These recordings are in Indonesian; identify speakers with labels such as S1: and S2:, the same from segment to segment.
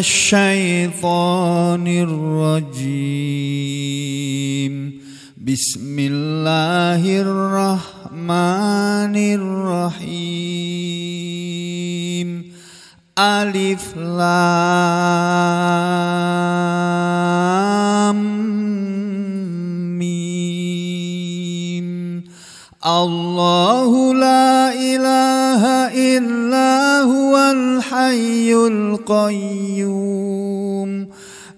S1: الشيطان الرجيم بسم الله الرحمن الرحيم ألف لام الله لا إله إلا هو الحي القيوم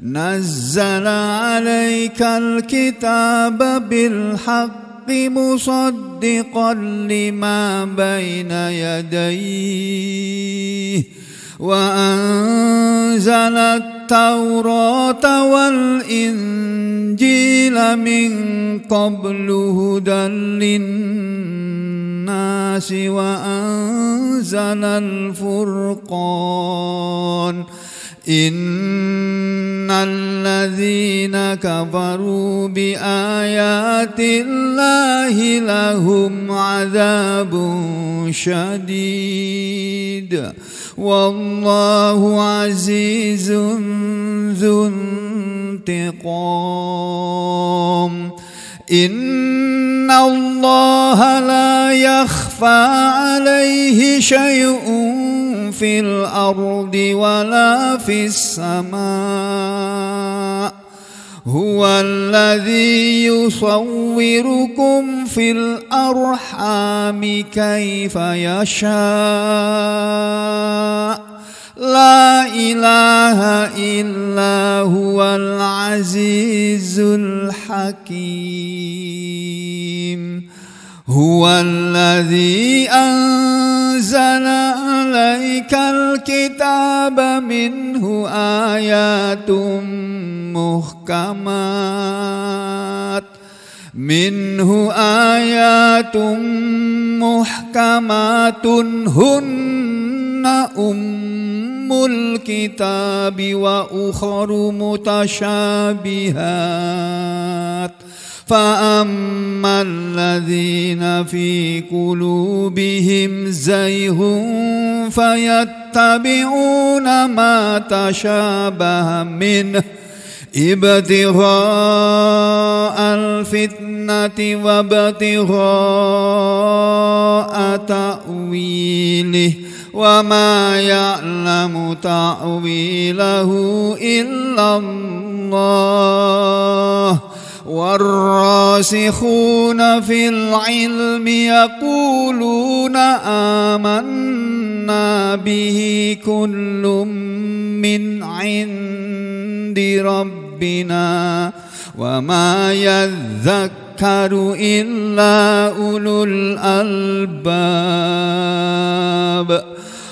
S1: نزل عليك الكتاب بالحق مصدقا لما بين يديه وأنزل التوراة والإنجيل من قبل هدى للناس وأنزل الفرقان إن الذين كفروا بآيات الله لهم عذاب شديد والله عزيز ذو انتقام إن الله لا يخفى عليه شيء في الأرض ولا في السماء هو الذي يصوركم في الأرحام كيف يشاء لا إله إلا هو العزيز الحكيم هو الذي أنزل عليك الكتاب منه آيات محكمات منه آيات محكمات هن أم الكتاب وأخر متشابهات ۖ فأما الذين في قلوبهم زيغ فيتبعون ما تشابه منه ابتغاء الفتنة وابتغاء تأويله وما يعلم تأويله إلا الله والراسخون في العلم يقولون آمنا به كل من عند ربنا وما يذكر إلا أولو الألباب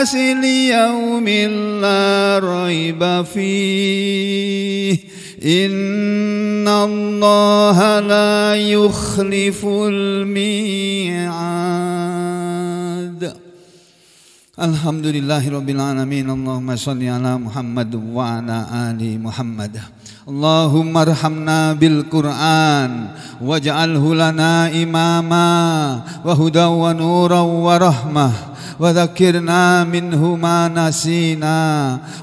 S1: الناس ليوم لا ريب فيه إن الله لا يخلف الميعاد الحمد لله رب العالمين اللهم صل على محمد وعلى آل محمد اللهم ارحمنا بالقرآن واجعله لنا إماما وهدى ونورا ورحمة وذكرنا منه ما نسينا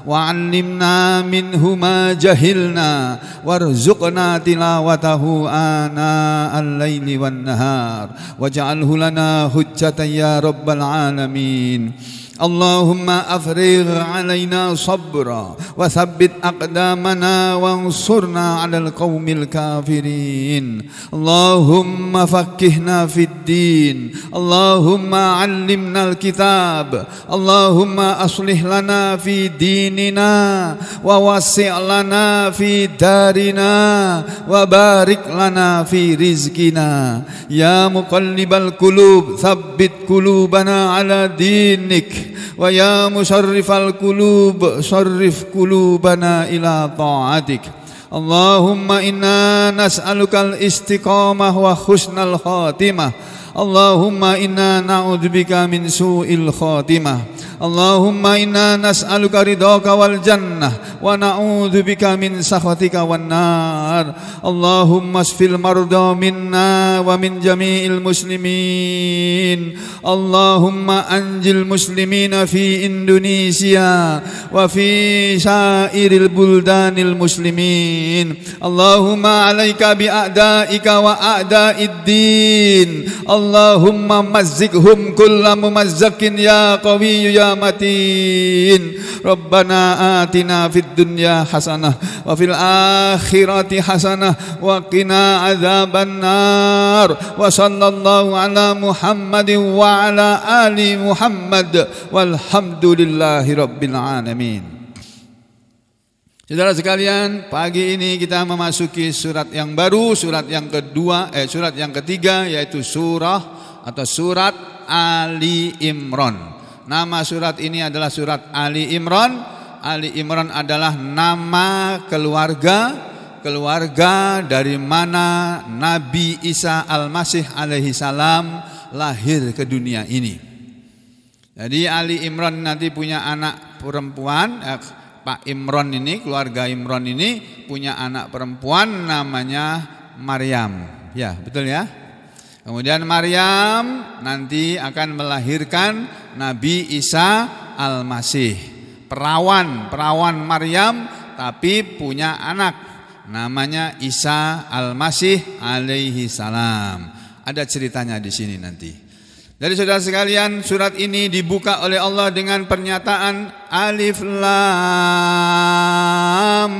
S1: وعلمنا منه ما جهلنا وارزقنا تلاوته آناء الليل والنهار واجعله لنا حجة يا رب العالمين اللهم أفرغ علينا صبرا وثبت أقدامنا وانصرنا على القوم الكافرين اللهم فكهنا في الدين اللهم علمنا الكتاب اللهم أصلح لنا في ديننا ووسع لنا في دارنا وبارك لنا في رزقنا يا مقلب القلوب ثبت قلوبنا على دينك ويا مشرف القلوب شرف قلوبنا إلى طاعتك اللهم إنا نسألك الاستقامة وحسن الخاتمة اللهم إنا نعوذ بك من سوء الخاتمة Allahumma inna nas'aluka ridhaka wal jannah wa na'udzu bika min sakhatika wan nar Allahumma asfil marda minna wa min jami'il muslimin Allahumma anjil muslimina fi Indonesia wa fi sairil buldanil muslimin Allahumma alaika bi a'daika wa a'daid din Allahumma mazzikhum kullam mumazzakin ya qawiyyu ya متين ربنا آتنا في الدنيا حسنة وفي الآخرة حسنة وقنا عذاب النار وصلى الله على محمد وعلى آل محمد والحمد لله رب العالمين Saudara sekalian, pagi ini kita memasuki surat yang baru, surat yang kedua, eh surat yang ketiga yaitu surah atau surat Ali Imran. Nama surat ini adalah surat Ali Imran. Ali Imran adalah nama keluarga keluarga dari mana Nabi Isa Al-Masih alaihi salam lahir ke dunia ini. Jadi Ali Imran nanti punya anak perempuan, eh, Pak Imron ini, keluarga Imron ini punya anak perempuan namanya Maryam. Ya, betul ya? Kemudian Maryam nanti akan melahirkan Nabi Isa Al-Masih. Perawan, perawan Maryam tapi punya anak namanya Isa Al-Masih alaihi salam. Ada ceritanya di sini nanti. Jadi saudara sekalian, surat ini dibuka oleh Allah dengan pernyataan Alif Lam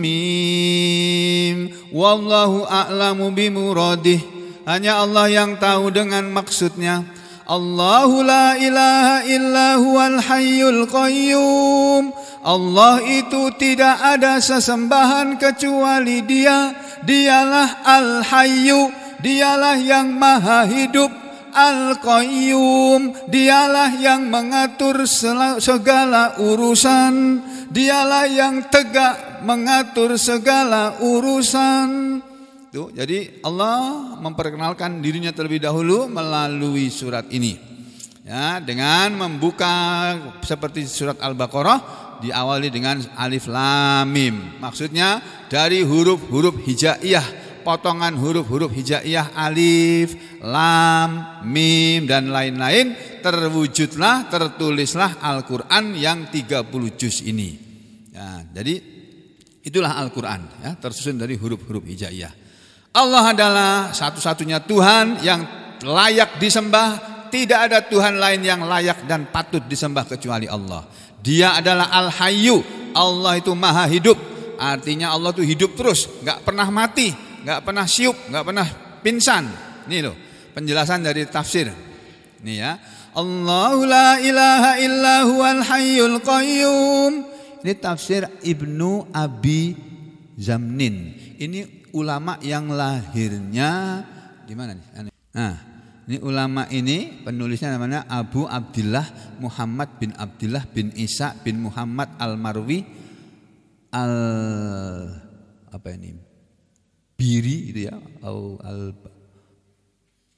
S1: Mim. Wallahu a'lamu bimuradih. Hanya Allah yang tahu dengan maksudnya. Allahu la ilaha illa huwal hayyul qayyum. Allah itu tidak ada sesembahan kecuali Dia. Dialah Al-Hayyu, Dialah yang Maha Hidup. Al-Qayyum, Dialah yang mengatur segala urusan. Dialah yang tegak mengatur segala urusan itu jadi Allah memperkenalkan dirinya terlebih dahulu melalui surat ini. Ya, dengan membuka seperti surat Al-Baqarah diawali dengan alif lam mim. Maksudnya dari huruf-huruf hijaiyah, potongan huruf-huruf hijaiyah alif, lam, mim dan lain-lain terwujudlah, tertulislah Al-Qur'an yang 30 juz ini. Ya, jadi itulah Al-Qur'an ya, tersusun dari huruf-huruf hijaiyah. Allah adalah satu-satunya Tuhan yang layak disembah, tidak ada Tuhan lain yang layak dan patut disembah kecuali Allah. Dia adalah Al-Hayyu, Allah itu Maha Hidup. Artinya Allah itu hidup terus, nggak pernah mati, nggak pernah siup, nggak pernah pingsan. Ini loh, penjelasan dari tafsir. Ini ya. Allahu la ilaha illa huwal hayyul qayyum. Ini tafsir Ibnu Abi Zamnin. Ini ulama yang lahirnya di mana nih? Nah, ini ulama ini penulisnya namanya Abu Abdullah Muhammad bin Abdullah bin Isa bin Muhammad Al Marwi Al apa ini? Biri itu ya, Al, al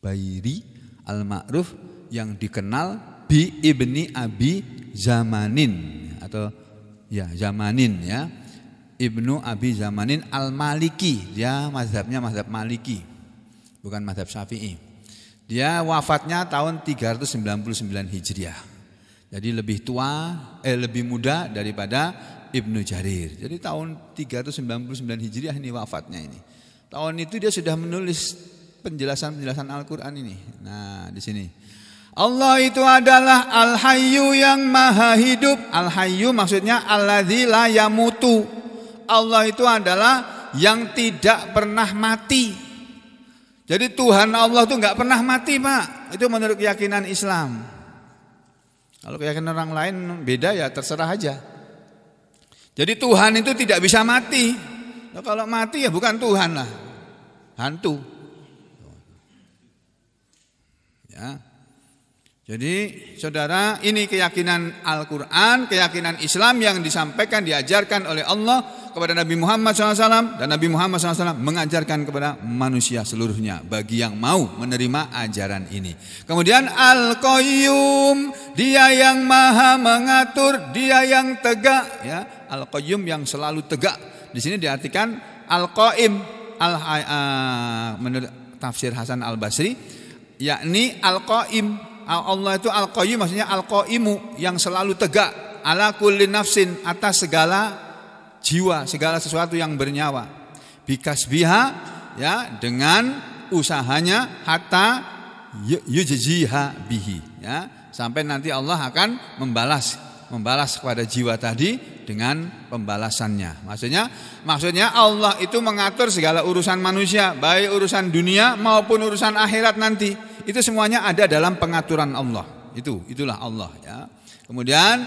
S1: Bairi Al Ma'ruf yang dikenal bi ibni Abi Zamanin atau ya Zamanin ya Ibnu Abi Zamanin Al-Maliki. Dia mazhabnya mazhab Maliki, bukan mazhab Syafi'i. Dia wafatnya tahun 399 Hijriah. Jadi lebih tua, eh lebih muda daripada Ibnu Jarir. Jadi tahun 399 Hijriah ini wafatnya ini. Tahun itu dia sudah menulis penjelasan-penjelasan Al-Qur'an ini. Nah, di sini. Allah itu adalah Al-Hayyu yang maha hidup. Al-Hayyu maksudnya Al-Ladhi la yamutu Allah itu adalah yang tidak pernah mati. Jadi Tuhan Allah itu nggak pernah mati pak. Itu menurut keyakinan Islam. Kalau keyakinan orang lain beda ya terserah aja. Jadi Tuhan itu tidak bisa mati. Nah, kalau mati ya bukan Tuhan lah, hantu. Ya. Jadi saudara ini keyakinan Al-Quran, keyakinan Islam yang disampaikan, diajarkan oleh Allah kepada Nabi Muhammad SAW dan Nabi Muhammad SAW mengajarkan kepada manusia seluruhnya bagi yang mau menerima ajaran ini. Kemudian Al-Qayyum, dia yang maha mengatur, dia yang tegak. ya Al-Qayyum yang selalu tegak. Di sini diartikan Al-Qaim, eh, eh, menurut tafsir Hasan Al-Basri, yakni Al-Qaim Allah itu al-qayyim maksudnya al-qaimu yang selalu tegak ala kulli nafsin atas segala jiwa, segala sesuatu yang bernyawa. Bikas biha ya dengan usahanya hatta yujjiha bihi ya sampai nanti Allah akan membalas membalas kepada jiwa tadi dengan pembalasannya. Maksudnya, maksudnya Allah itu mengatur segala urusan manusia, baik urusan dunia maupun urusan akhirat nanti itu semuanya ada dalam pengaturan Allah. Itu itulah Allah ya. Kemudian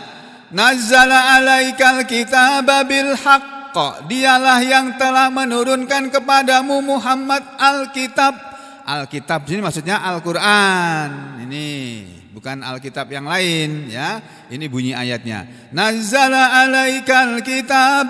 S1: nazzala alaikal kitab bil haqq. Dialah yang telah menurunkan kepadamu Muhammad Alkitab. Alkitab ini maksudnya Al-Qur'an. Ini bukan Alkitab yang lain ya. Ini bunyi ayatnya. Nazzala alaikal kitab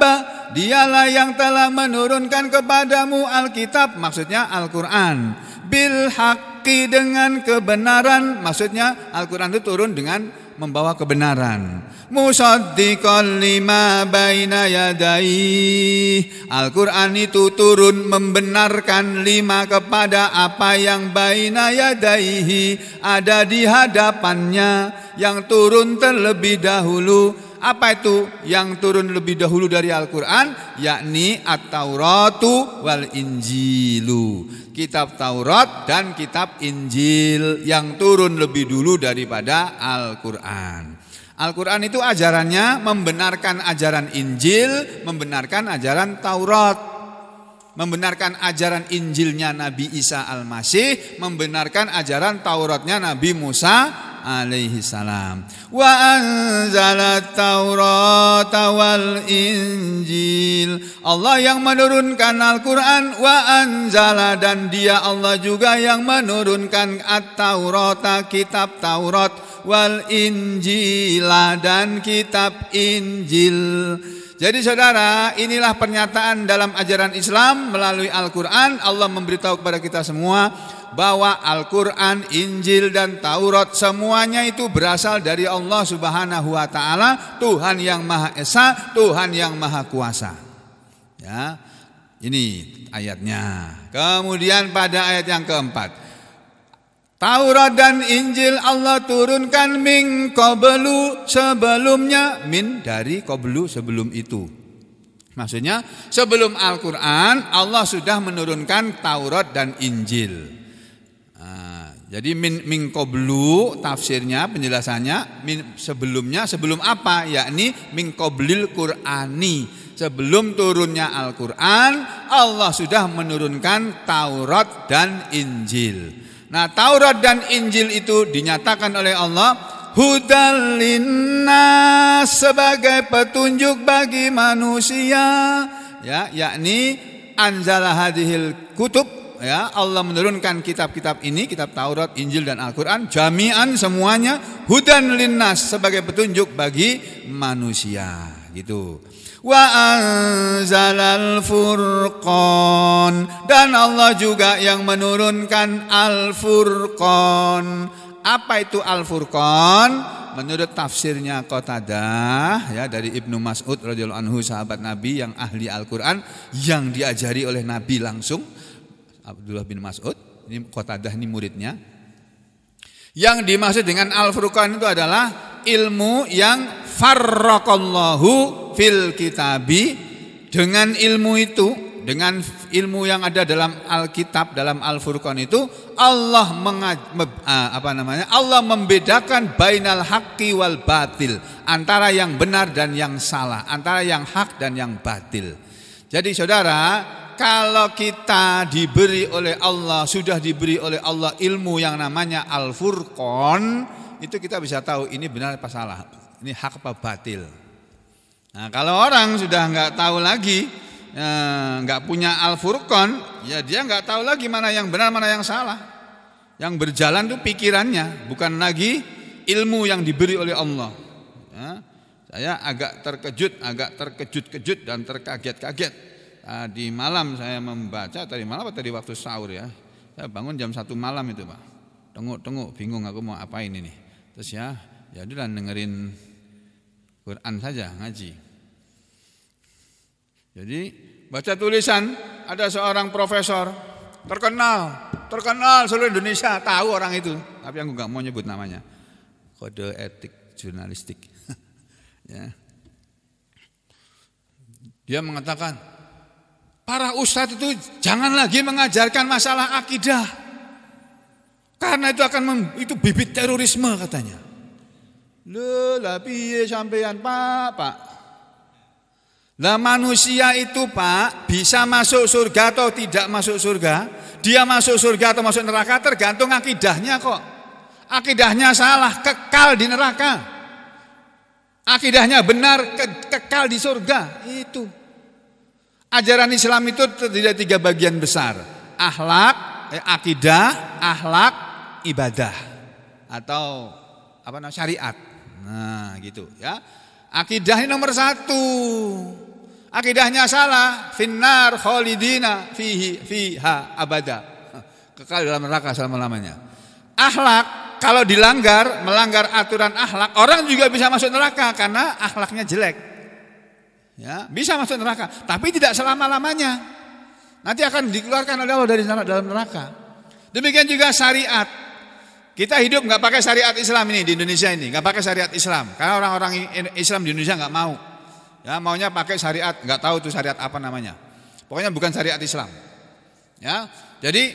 S1: Dialah yang telah menurunkan kepadamu Alkitab maksudnya Al-Qur'an bil haqqi dengan kebenaran maksudnya Al-Qur'an itu turun dengan membawa kebenaran musaddiqan lima baina yadai Al-Qur'an itu turun membenarkan lima kepada apa yang baina yadaihi ada di hadapannya yang turun terlebih dahulu apa itu yang turun lebih dahulu dari Al-Quran? Yakni At-Tauratu wal Injilu. Kitab Taurat dan kitab Injil yang turun lebih dulu daripada Al-Quran. Al-Quran itu ajarannya membenarkan ajaran Injil, membenarkan ajaran Taurat membenarkan ajaran Injilnya Nabi Isa Al-Masih, membenarkan ajaran Tauratnya Nabi Musa alaihi salam wa anzala taurat wal injil Allah yang menurunkan Al-Qur'an wa anzala dan dia Allah juga yang menurunkan at Taurat kitab Taurat wal injila dan kitab Injil jadi saudara, inilah pernyataan dalam ajaran Islam melalui Al-Quran. Allah memberitahu kepada kita semua bahwa Al-Quran, Injil, dan Taurat semuanya itu berasal dari Allah Subhanahu wa Ta'ala, Tuhan yang Maha Esa, Tuhan yang Maha Kuasa. Ya, ini ayatnya. Kemudian pada ayat yang keempat. Taurat dan Injil Allah turunkan min qablu sebelumnya min dari qablu sebelum itu. Maksudnya sebelum Al-Qur'an Allah sudah menurunkan Taurat dan Injil jadi min mingkoblu tafsirnya penjelasannya min, sebelumnya sebelum apa yakni mingkoblil Qurani sebelum turunnya Al-Qur'an Allah sudah menurunkan Taurat dan Injil. Nah, Taurat dan Injil itu dinyatakan oleh Allah Hudalina sebagai petunjuk bagi manusia ya yakni Anjala hadhil kutub ya Allah menurunkan kitab-kitab ini, kitab Taurat, Injil dan Al-Qur'an jami'an semuanya hudan linnas sebagai petunjuk bagi manusia gitu. Wa anzalal furqan dan Allah juga yang menurunkan al-furqan. Apa itu al-furqan? Menurut tafsirnya Qatadah ya dari Ibnu Mas'ud radhiyallahu anhu sahabat Nabi yang ahli Al-Qur'an yang diajari oleh Nabi langsung Abdullah bin Mas'ud, ini Qatadah ini muridnya. Yang dimaksud dengan al-furqan itu adalah ilmu yang farraqallahu fil kitabi dengan ilmu itu dengan ilmu yang ada dalam Alkitab dalam Al-Furqan itu Allah mengaj ah, apa namanya Allah membedakan bainal haqqi wal batil antara yang benar dan yang salah antara yang hak dan yang batil jadi saudara kalau kita diberi oleh Allah, sudah diberi oleh Allah ilmu yang namanya al furqon itu kita bisa tahu ini benar apa salah, ini hak apa batil. Nah, kalau orang sudah nggak tahu lagi, eh, nggak eh, punya al furqon ya dia nggak tahu lagi mana yang benar, mana yang salah. Yang berjalan itu pikirannya, bukan lagi ilmu yang diberi oleh Allah. Ya, saya agak terkejut, agak terkejut-kejut dan terkaget-kaget Eh, di malam saya membaca tadi malam atau tadi waktu sahur ya saya bangun jam satu malam itu pak tengok-tengok bingung aku mau apain ini terus ya ya udah dengerin Quran saja ngaji jadi baca tulisan ada seorang profesor terkenal terkenal seluruh Indonesia tahu orang itu tapi aku nggak mau nyebut namanya kode etik jurnalistik ya dia mengatakan para ustadz itu jangan lagi mengajarkan masalah akidah. Karena itu akan mem, itu bibit terorisme katanya. Lho, lah piye sampean, Pak, Pak. Lah manusia itu, Pak, bisa masuk surga atau tidak masuk surga? Dia masuk surga atau masuk neraka tergantung akidahnya kok. Akidahnya salah, kekal di neraka. Akidahnya benar, ke kekal di surga. Itu Ajaran Islam itu terdiri dari tiga bagian besar. Akhlak, eh, akidah, akhlak, ibadah atau apa namanya syariat. Nah, gitu ya. Akidah ini nomor satu. Akidahnya salah, finnar kholidina, fihi fiha abada. Kekal dalam neraka selama-lamanya. Akhlak kalau dilanggar, melanggar aturan akhlak, orang juga bisa masuk neraka karena akhlaknya jelek. Ya, bisa masuk neraka, tapi tidak selama-lamanya. Nanti akan dikeluarkan oleh Allah dari dalam neraka. Demikian juga syariat. Kita hidup nggak pakai syariat Islam ini di Indonesia ini, nggak pakai syariat Islam. Karena orang-orang Islam di Indonesia nggak mau. Ya, maunya pakai syariat, nggak tahu itu syariat apa namanya. Pokoknya bukan syariat Islam. Ya, jadi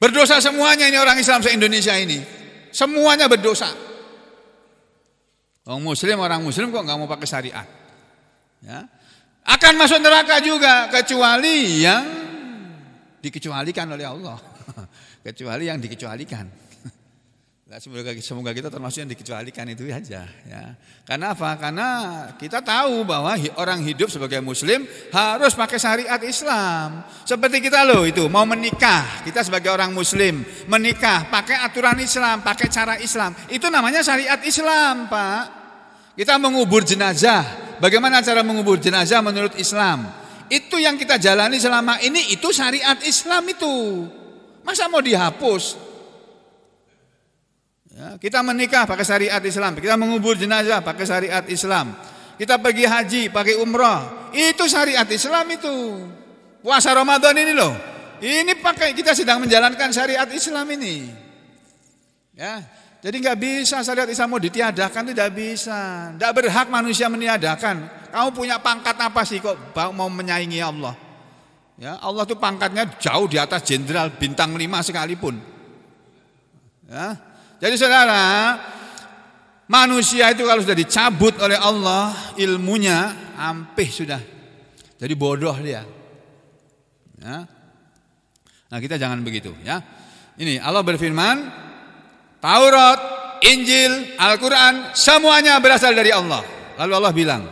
S1: berdosa semuanya ini orang Islam se Indonesia ini. Semuanya berdosa. Orang Muslim orang Muslim kok nggak mau pakai syariat? ya, akan masuk neraka juga kecuali yang dikecualikan oleh Allah. Kecuali yang dikecualikan. semoga, semoga kita termasuk yang dikecualikan itu aja ya. Karena apa? Karena kita tahu bahwa orang hidup sebagai muslim harus pakai syariat Islam. Seperti kita loh itu mau menikah, kita sebagai orang muslim menikah pakai aturan Islam, pakai cara Islam. Itu namanya syariat Islam, Pak. Kita mengubur jenazah Bagaimana cara mengubur jenazah menurut Islam? Itu yang kita jalani selama ini itu syariat Islam itu. Masa mau dihapus? Ya, kita menikah pakai syariat Islam, kita mengubur jenazah pakai syariat Islam. Kita pergi haji pakai umrah, itu syariat Islam itu. Puasa Ramadan ini loh. Ini pakai kita sedang menjalankan syariat Islam ini. Ya, jadi nggak bisa saya lihat mau ditiadakan tidak bisa. Tidak berhak manusia meniadakan. Kamu punya pangkat apa sih kok mau menyaingi Allah? Ya, Allah tuh pangkatnya jauh di atas jenderal bintang lima sekalipun. Ya. Jadi saudara, manusia itu kalau sudah dicabut oleh Allah ilmunya ampih sudah. Jadi bodoh dia. Ya. Nah kita jangan begitu ya. Ini Allah berfirman, Taurat, Injil, Al-Quran, semuanya berasal dari Allah. Lalu Allah bilang,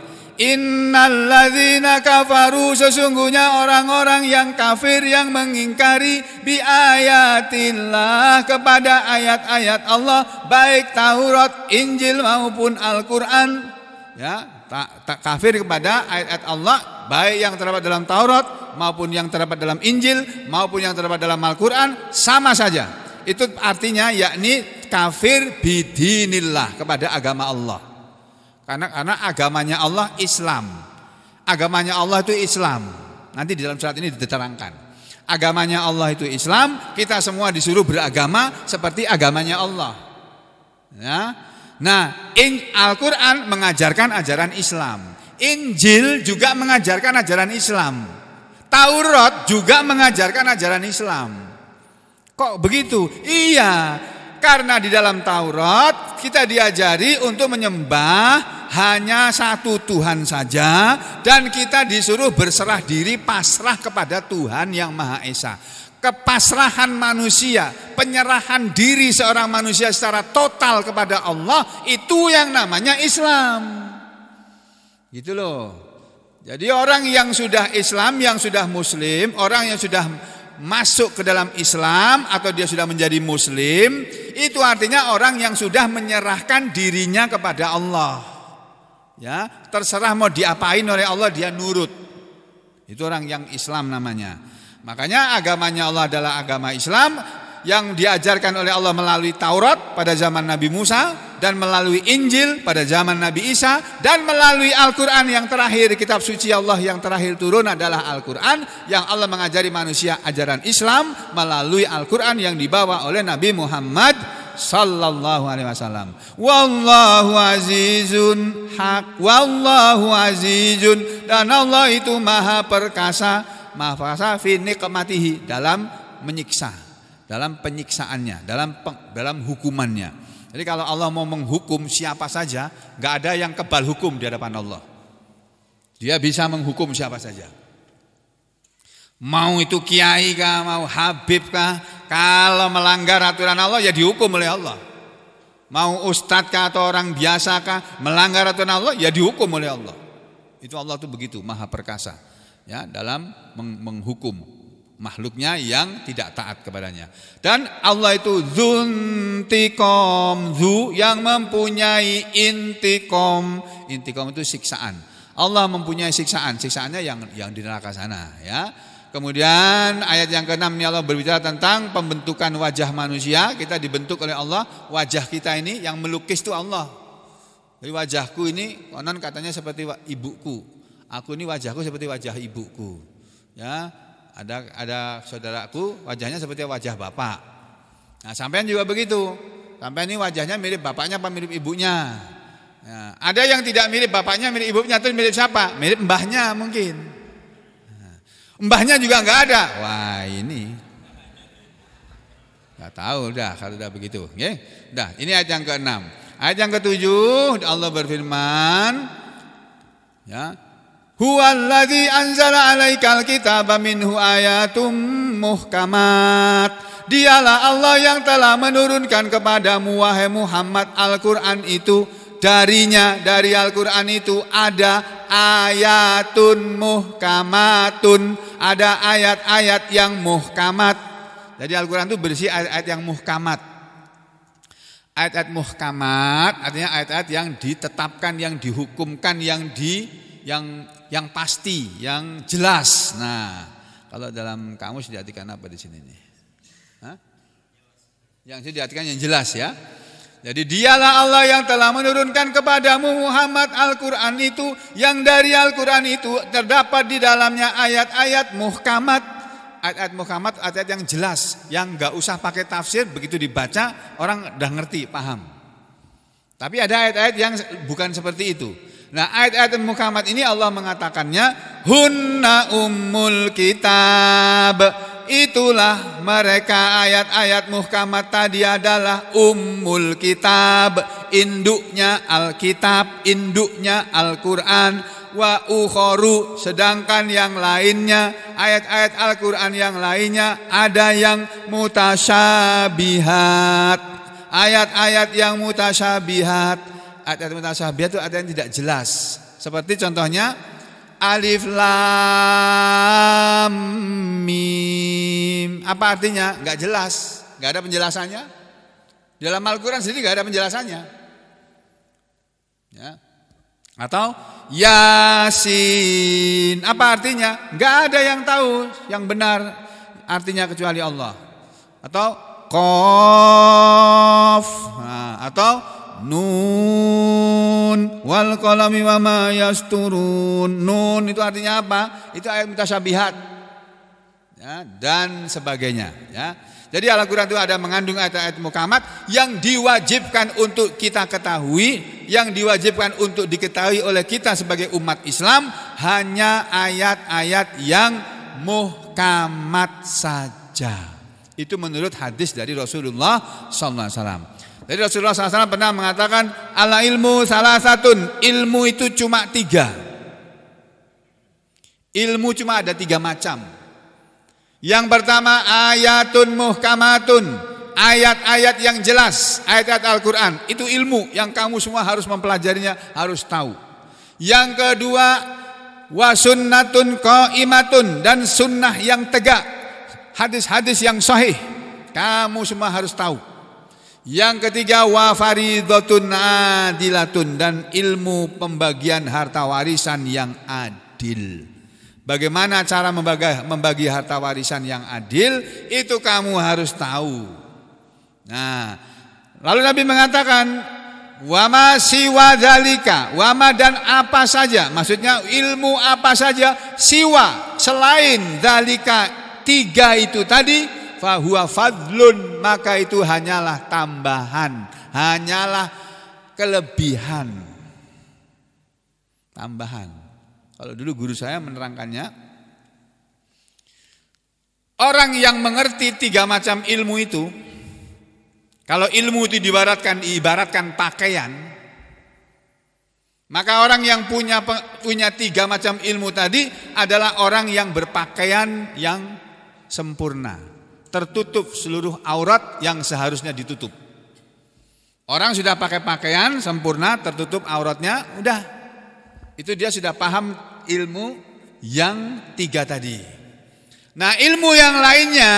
S1: Innalladzina kafaru sesungguhnya orang-orang yang kafir yang mengingkari biayatillah kepada ayat-ayat Allah baik Taurat, Injil maupun Al-Qur'an ya tak, tak kafir kepada ayat-ayat Allah baik yang terdapat dalam Taurat maupun yang terdapat dalam Injil maupun yang terdapat dalam Al-Qur'an sama saja. Itu artinya yakni kafir bidinillah kepada agama Allah. Karena karena agamanya Allah Islam. Agamanya Allah itu Islam. Nanti di dalam surat ini diterangkan. Agamanya Allah itu Islam, kita semua disuruh beragama seperti agamanya Allah. Ya. Nah, Al-Qur'an mengajarkan ajaran Islam. Injil juga mengajarkan ajaran Islam. Taurat juga mengajarkan ajaran Islam. Kok begitu? Iya, karena di dalam Taurat kita diajari untuk menyembah hanya satu Tuhan saja dan kita disuruh berserah diri pasrah kepada Tuhan yang Maha Esa. Kepasrahan manusia, penyerahan diri seorang manusia secara total kepada Allah itu yang namanya Islam. Gitu loh. Jadi orang yang sudah Islam, yang sudah muslim, orang yang sudah masuk ke dalam Islam atau dia sudah menjadi muslim, itu artinya orang yang sudah menyerahkan dirinya kepada Allah. Ya, terserah mau diapain oleh Allah dia nurut. Itu orang yang Islam namanya. Makanya agamanya Allah adalah agama Islam, yang diajarkan oleh Allah melalui Taurat pada zaman Nabi Musa dan melalui Injil pada zaman Nabi Isa dan melalui Al-Qur'an yang terakhir kitab suci Allah yang terakhir turun adalah Al-Qur'an yang Allah mengajari manusia ajaran Islam melalui Al-Qur'an yang dibawa oleh Nabi Muhammad sallallahu alaihi wasallam. Wallahu azizun hak wallahu azizun dan Allah itu maha perkasa maha perkasa fi dalam menyiksa dalam penyiksaannya, dalam dalam hukumannya. Jadi kalau Allah mau menghukum siapa saja, nggak ada yang kebal hukum di hadapan Allah. Dia bisa menghukum siapa saja. Mau itu kiai kah, mau habib kah, kalau melanggar aturan Allah ya dihukum oleh Allah. Mau ustadz kah atau orang biasa kah, melanggar aturan Allah ya dihukum oleh Allah. Itu Allah tuh begitu, maha perkasa. Ya, dalam menghukum makhluknya yang tidak taat kepadanya. Dan Allah itu zuntikom, zu yang mempunyai intikom. Intikom itu siksaan. Allah mempunyai siksaan, siksaannya yang yang di neraka sana ya. Kemudian ayat yang keenam 6 Allah berbicara tentang pembentukan wajah manusia. Kita dibentuk oleh Allah. Wajah kita ini yang melukis itu Allah. Jadi wajahku ini konon katanya seperti ibuku. Aku ini wajahku seperti wajah ibuku. Ya, ada ada saudaraku wajahnya seperti wajah bapak. Nah, sampean juga begitu. Sampai ini wajahnya mirip bapaknya apa mirip ibunya? Nah, ada yang tidak mirip bapaknya, mirip ibunya, terus mirip siapa? Mirip mbahnya mungkin. Nah, mbahnya juga enggak ada. Wah, ini Enggak tahu dah kalau udah begitu. Okay? Dah, ini ayat yang ke-6. Ayat yang ke Allah berfirman ya, Huwallazi anzala alaikal kitaba minhu ayatum muhkamat. Dialah Allah yang telah menurunkan kepadamu wahai Muhammad Al-Qur'an itu darinya dari Al-Qur'an itu ada ayatun muhkamatun, ada ayat-ayat yang muhkamat. Jadi Al-Qur'an itu berisi ayat-ayat yang muhkamat. Ayat-ayat muhkamat artinya ayat-ayat yang ditetapkan, yang dihukumkan, yang di yang yang pasti, yang jelas. Nah, kalau dalam kamus diartikan apa di sini nih? Hah? Yang diartikan yang jelas ya. Jadi dialah Allah yang telah menurunkan kepadamu Muhammad Al-Quran itu Yang dari Al-Quran itu terdapat di dalamnya ayat-ayat muhkamat Ayat-ayat muhkamat, ayat-ayat yang jelas Yang gak usah pakai tafsir, begitu dibaca orang udah ngerti, paham Tapi ada ayat-ayat yang bukan seperti itu Nah ayat-ayat Muhammad ini Allah mengatakannya Hunna ummul kitab Itulah mereka ayat-ayat muhkamat tadi adalah ummul kitab Induknya Alkitab, induknya Al-Quran Wa ukhoru Sedangkan yang lainnya ayat-ayat Al-Quran yang lainnya ada yang mutasyabihat Ayat-ayat yang mutasyabihat ayat-ayat mutasyabihah itu ada yang tidak jelas. Seperti contohnya alif lam mim. Apa artinya? Enggak jelas, enggak ada penjelasannya. Dalam Al-Qur'an sendiri enggak ada penjelasannya. Ya. Atau Yasin. Apa artinya? Enggak ada yang tahu yang benar artinya kecuali Allah. Atau Qaf. Nah, atau Nun wal kolami wa yasturun. Nun itu artinya apa? Itu ayat mutasyabihat. Ya, dan sebagainya, ya. Jadi Al-Qur'an itu ada mengandung ayat-ayat mukamat yang diwajibkan untuk kita ketahui, yang diwajibkan untuk diketahui oleh kita sebagai umat Islam hanya ayat-ayat yang muhkamat saja. Itu menurut hadis dari Rasulullah sallallahu jadi Rasulullah SAW pernah mengatakan ala ilmu salah satu ilmu itu cuma tiga. Ilmu cuma ada tiga macam. Yang pertama ayatun muhkamatun, ayat-ayat yang jelas, ayat-ayat Al-Quran. Itu ilmu yang kamu semua harus mempelajarinya, harus tahu. Yang kedua wasunnatun imatun dan sunnah yang tegak. Hadis-hadis yang sahih. Kamu semua harus tahu. Yang ketiga wa faridhatun adilatun dan ilmu pembagian harta warisan yang adil. Bagaimana cara membagi, membagi harta warisan yang adil itu kamu harus tahu. Nah, lalu Nabi mengatakan wama siwa dalika, wama dan apa saja, maksudnya ilmu apa saja siwa selain dalika tiga itu tadi fahuwa fadlun maka itu hanyalah tambahan, hanyalah kelebihan. Tambahan. Kalau dulu guru saya menerangkannya Orang yang mengerti tiga macam ilmu itu Kalau ilmu itu diibaratkan ibaratkan pakaian Maka orang yang punya punya tiga macam ilmu tadi Adalah orang yang berpakaian yang sempurna tertutup seluruh aurat yang seharusnya ditutup. Orang sudah pakai pakaian sempurna, tertutup auratnya, udah. Itu dia sudah paham ilmu yang tiga tadi. Nah ilmu yang lainnya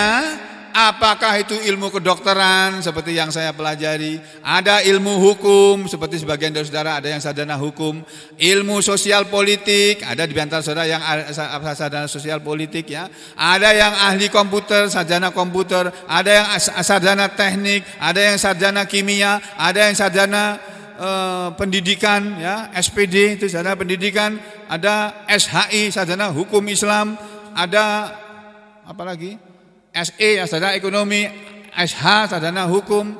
S1: Apakah itu ilmu kedokteran seperti yang saya pelajari? Ada ilmu hukum seperti sebagian dari saudara ada yang sadana hukum. Ilmu sosial politik, ada di antara saudara yang sadana sosial politik ya. Ada yang ahli komputer, sarjana komputer, ada yang sarjana teknik, ada yang sarjana kimia, ada yang sarjana eh, pendidikan ya, SPD itu sarjana pendidikan, ada SHI sarjana hukum Islam, ada apa lagi? SE sarjana ekonomi, SH sarjana hukum,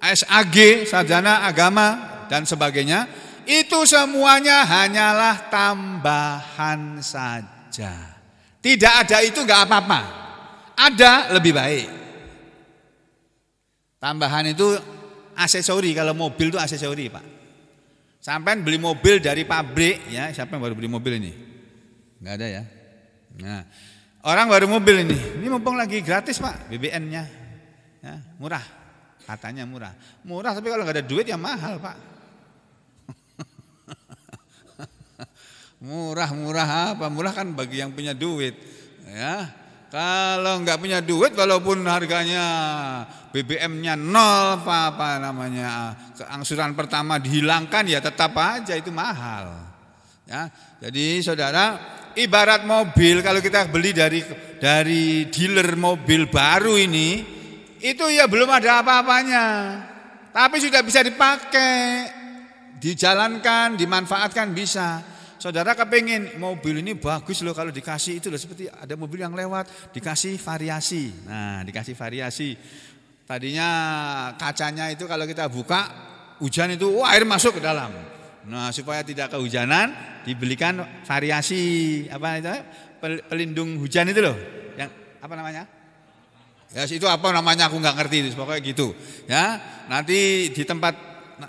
S1: SAG sarjana agama dan sebagainya, itu semuanya hanyalah tambahan saja. Tidak ada itu nggak apa-apa. Ada lebih baik. Tambahan itu aksesori kalau mobil itu aksesori, Pak. Sampai beli mobil dari pabrik ya, siapa yang baru beli mobil ini? Enggak ada ya. Nah, Orang baru mobil ini, ini mumpung lagi gratis pak BBM-nya, ya, murah, katanya murah. Murah tapi kalau nggak ada duit ya mahal pak. Murah-murah apa? Murah kan bagi yang punya duit. Ya, kalau nggak punya duit walaupun harganya BBM-nya nol apa, apa namanya keangsuran pertama dihilangkan ya tetap aja itu mahal. Ya, jadi saudara ibarat mobil kalau kita beli dari dari dealer mobil baru ini itu ya belum ada apa-apanya. Tapi sudah bisa dipakai, dijalankan, dimanfaatkan bisa. Saudara kepingin mobil ini bagus loh kalau dikasih itu loh seperti ada mobil yang lewat dikasih variasi. Nah, dikasih variasi. Tadinya kacanya itu kalau kita buka hujan itu wah air masuk ke dalam. Nah, supaya tidak kehujanan dibelikan variasi apa itu pelindung hujan itu loh. Yang apa namanya? Ya itu apa namanya aku nggak ngerti itu pokoknya gitu. Ya, nanti di tempat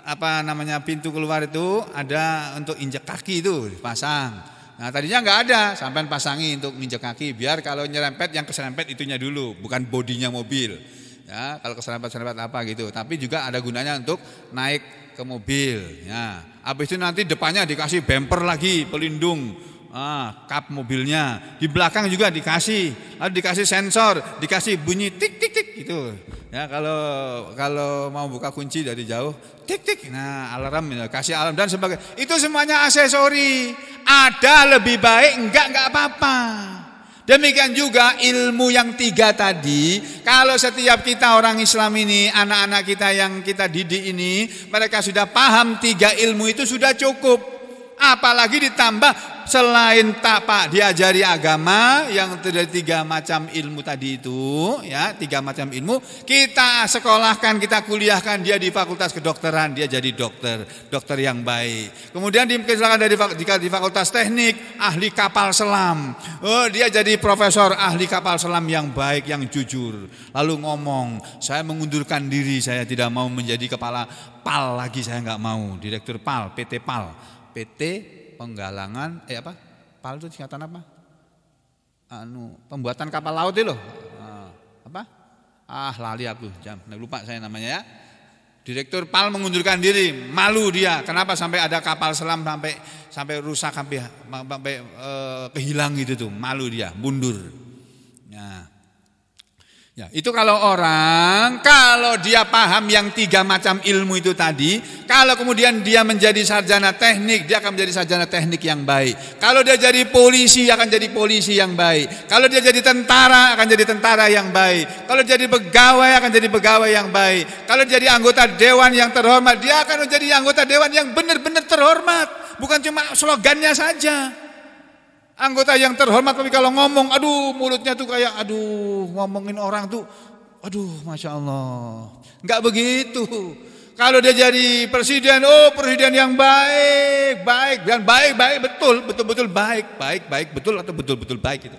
S1: apa namanya pintu keluar itu ada untuk injek kaki itu dipasang. Nah tadinya nggak ada, sampai pasangi untuk injek kaki biar kalau nyerempet yang keserempet itunya dulu, bukan bodinya mobil ya kalau keserempet-serempet apa gitu. Tapi juga ada gunanya untuk naik ke mobil. Ya, habis itu nanti depannya dikasih bumper lagi pelindung ah, kap mobilnya. Di belakang juga dikasih, lalu dikasih sensor, dikasih bunyi tik tik tik gitu. Ya kalau kalau mau buka kunci dari jauh, tik tik. Nah alarm ya, kasih alarm dan sebagainya. Itu semuanya aksesori. Ada lebih baik enggak enggak apa-apa. Demikian juga ilmu yang tiga tadi, kalau setiap kita orang Islam ini, anak-anak kita yang kita didik ini, mereka sudah paham tiga ilmu itu sudah cukup. Apalagi ditambah selain tapak Pak diajari agama yang terdiri tiga macam ilmu tadi itu, ya tiga macam ilmu kita sekolahkan, kita kuliahkan dia di fakultas kedokteran, dia jadi dokter, dokter yang baik. Kemudian misalkan dari jika di fakultas teknik, ahli kapal selam, oh dia jadi profesor ahli kapal selam yang baik, yang jujur. Lalu ngomong, saya mengundurkan diri, saya tidak mau menjadi kepala pal lagi, saya nggak mau, direktur pal, PT pal PT penggalangan eh apa? PAL itu singkatan apa? Anu, pembuatan kapal laut itu loh. Ah, apa? Ah, lali aku. Jam. Nah, lupa saya namanya ya. Direktur PAL mengundurkan diri, malu dia. Kenapa sampai ada kapal selam sampai sampai rusak sampai, sampai eh, kehilang gitu tuh, malu dia, mundur. Nah, Ya, itu kalau orang, kalau dia paham yang tiga macam ilmu itu tadi, kalau kemudian dia menjadi sarjana teknik, dia akan menjadi sarjana teknik yang baik. Kalau dia jadi polisi, akan jadi polisi yang baik. Kalau dia jadi tentara, akan jadi tentara yang baik. Kalau jadi pegawai, akan jadi pegawai yang baik. Kalau jadi anggota dewan yang terhormat, dia akan menjadi anggota dewan yang benar-benar terhormat. Bukan cuma slogannya saja. Anggota yang terhormat tapi kalau ngomong, aduh mulutnya tuh kayak, aduh ngomongin orang tuh, aduh Masya Allah. nggak begitu. Kalau dia jadi presiden, oh presiden yang baik, baik, dan baik, baik, betul, betul-betul baik, baik, baik, betul atau betul-betul baik itu.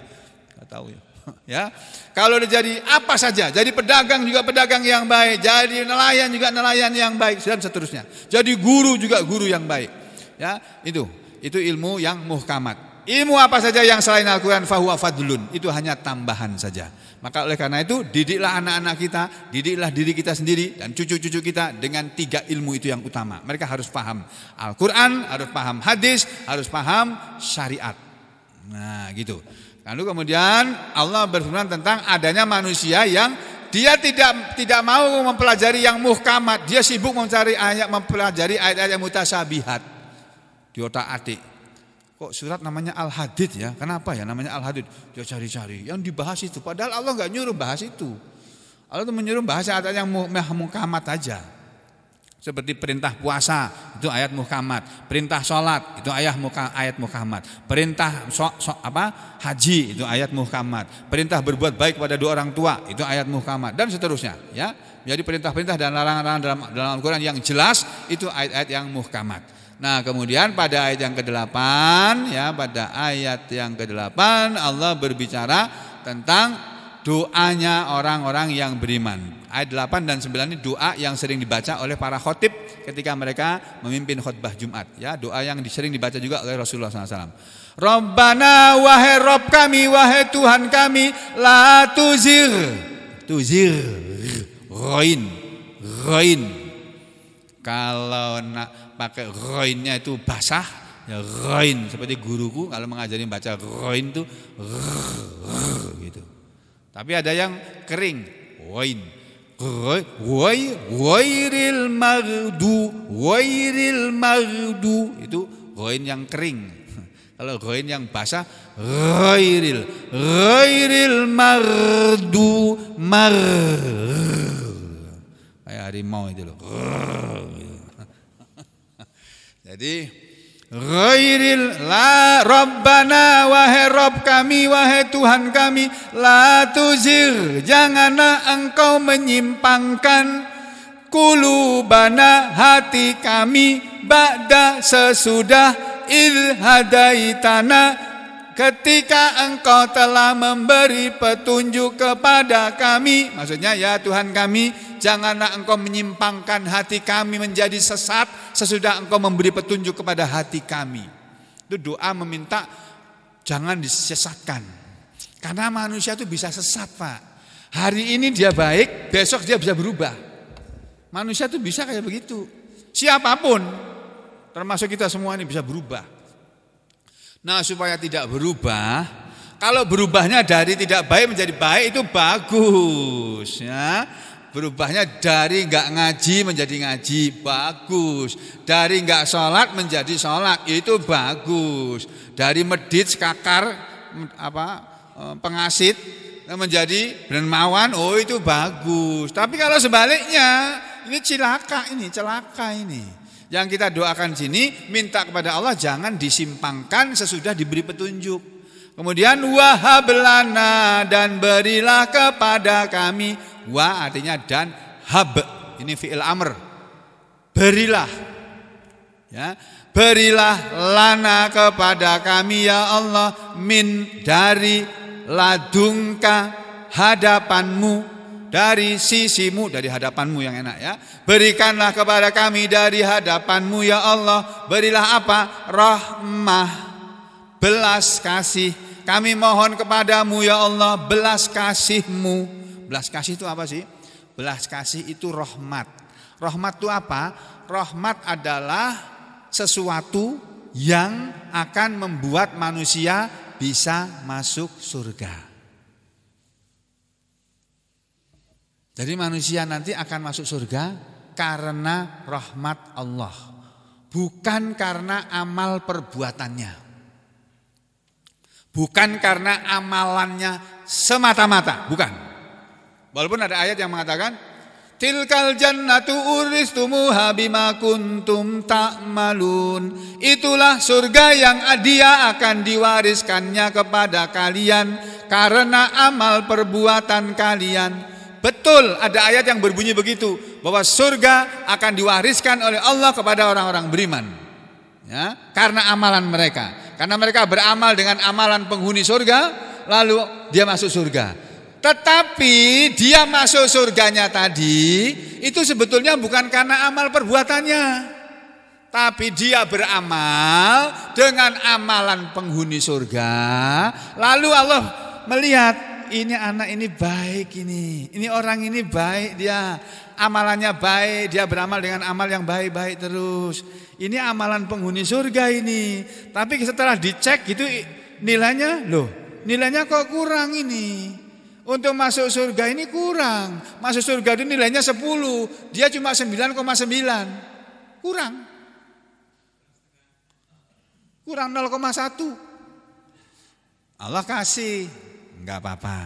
S1: nggak tahu ya. ya. Kalau dia jadi apa saja, jadi pedagang juga pedagang yang baik, jadi nelayan juga nelayan yang baik, dan seterusnya. Jadi guru juga guru yang baik. Ya, itu. Itu ilmu yang muhkamat. Ilmu apa saja yang selain Al-Quran fahuwa fadlun. Itu hanya tambahan saja. Maka oleh karena itu didiklah anak-anak kita, didiklah diri kita sendiri dan cucu-cucu kita dengan tiga ilmu itu yang utama. Mereka harus paham Al-Quran, harus paham hadis, harus paham syariat. Nah gitu. Lalu kemudian Allah berfirman tentang adanya manusia yang dia tidak tidak mau mempelajari yang muhkamat. Dia sibuk mencari ayat mempelajari ayat-ayat mutasabihat di otak adik kok surat namanya Al-Hadid ya? Kenapa ya namanya Al-Hadid? Dia ya cari-cari. Yang dibahas itu. Padahal Allah nggak nyuruh bahas itu. Allah itu menyuruh bahas ayat yang muhkamat aja. Seperti perintah puasa itu ayat muhkamat, perintah sholat itu ayat muka, ayat muhkamat, perintah so, so, apa haji itu ayat muhkamat, perintah berbuat baik kepada dua orang tua itu ayat muhkamat dan seterusnya ya. Jadi perintah-perintah dan larangan-larangan dalam dalam Al-Qur'an yang jelas itu ayat-ayat yang muhkamat. Nah, kemudian pada ayat yang ke-8 ya, pada ayat yang ke-8 Allah berbicara tentang doanya orang-orang yang beriman. Ayat 8 dan 9 ini doa yang sering dibaca oleh para khotib ketika mereka memimpin khutbah Jumat ya, doa yang sering dibaca juga oleh Rasulullah SAW. Rabbana wahai Rob kami, wahai Tuhan kami, la tuzir, tuzir, roin, roin. Kalau nak pakai roinnya itu basah, ya roin seperti guruku kalau mengajari baca roin itu gitu. Tapi ada yang kering, roin. Wai wairil magdu wairil magdu itu roin yang kering. Kalau roin yang basah roiril roiril mardu mar kayak harimau itu loh. Jadi Ghairil la Rabbana wahai Rob kami wahai Tuhan kami la tuzir janganlah engkau menyimpangkan kulubana hati kami ba'da sesudah ilhadaitana ketika engkau telah memberi petunjuk kepada kami, maksudnya ya Tuhan kami, janganlah engkau menyimpangkan hati kami menjadi sesat sesudah engkau memberi petunjuk kepada hati kami. Itu doa meminta jangan disesatkan. Karena manusia itu bisa sesat, Pak. Hari ini dia baik, besok dia bisa berubah. Manusia itu bisa kayak begitu. Siapapun, termasuk kita semua ini bisa berubah. Nah supaya tidak berubah, kalau berubahnya dari tidak baik menjadi baik itu bagus ya. Berubahnya dari nggak ngaji menjadi ngaji bagus, dari nggak sholat menjadi sholat itu bagus, dari medit kakar apa e, pengasit menjadi dermawan oh itu bagus. Tapi kalau sebaliknya ini celaka ini celaka ini. Yang kita doakan sini minta kepada Allah jangan disimpangkan sesudah diberi petunjuk. Kemudian wahablana dan berilah kepada kami wa artinya dan hab ini fiil amr. Berilah ya, berilah lana kepada kami ya Allah min dari ladungka hadapanmu dari sisimu dari hadapanmu yang enak ya. Berikanlah kepada kami dari hadapanmu ya Allah. Berilah apa? Rahmah. Belas kasih. Kami mohon kepadamu ya Allah belas kasihmu. Belas kasih itu apa sih? Belas kasih itu rahmat. Rahmat itu apa? Rahmat adalah sesuatu yang akan membuat manusia bisa masuk surga. Jadi manusia nanti akan masuk surga karena rahmat Allah, bukan karena amal perbuatannya. Bukan karena amalannya semata-mata, bukan. Walaupun ada ayat yang mengatakan Tilkal jannatu uristumu habimakuntum kuntum ta'malun. Itulah surga yang dia akan diwariskannya kepada kalian karena amal perbuatan kalian Betul ada ayat yang berbunyi begitu bahwa surga akan diwariskan oleh Allah kepada orang-orang beriman. Ya, karena amalan mereka. Karena mereka beramal dengan amalan penghuni surga, lalu dia masuk surga. Tetapi dia masuk surganya tadi itu sebetulnya bukan karena amal perbuatannya. Tapi dia beramal dengan amalan penghuni surga. Lalu Allah melihat ini anak ini baik ini. Ini orang ini baik dia. Amalannya baik, dia beramal dengan amal yang baik-baik terus. Ini amalan penghuni surga ini. Tapi setelah dicek itu nilainya loh, nilainya kok kurang ini. Untuk masuk surga ini kurang. Masuk surga itu nilainya 10, dia cuma 9,9. Kurang. Kurang 0,1. Allah kasih Enggak apa-apa.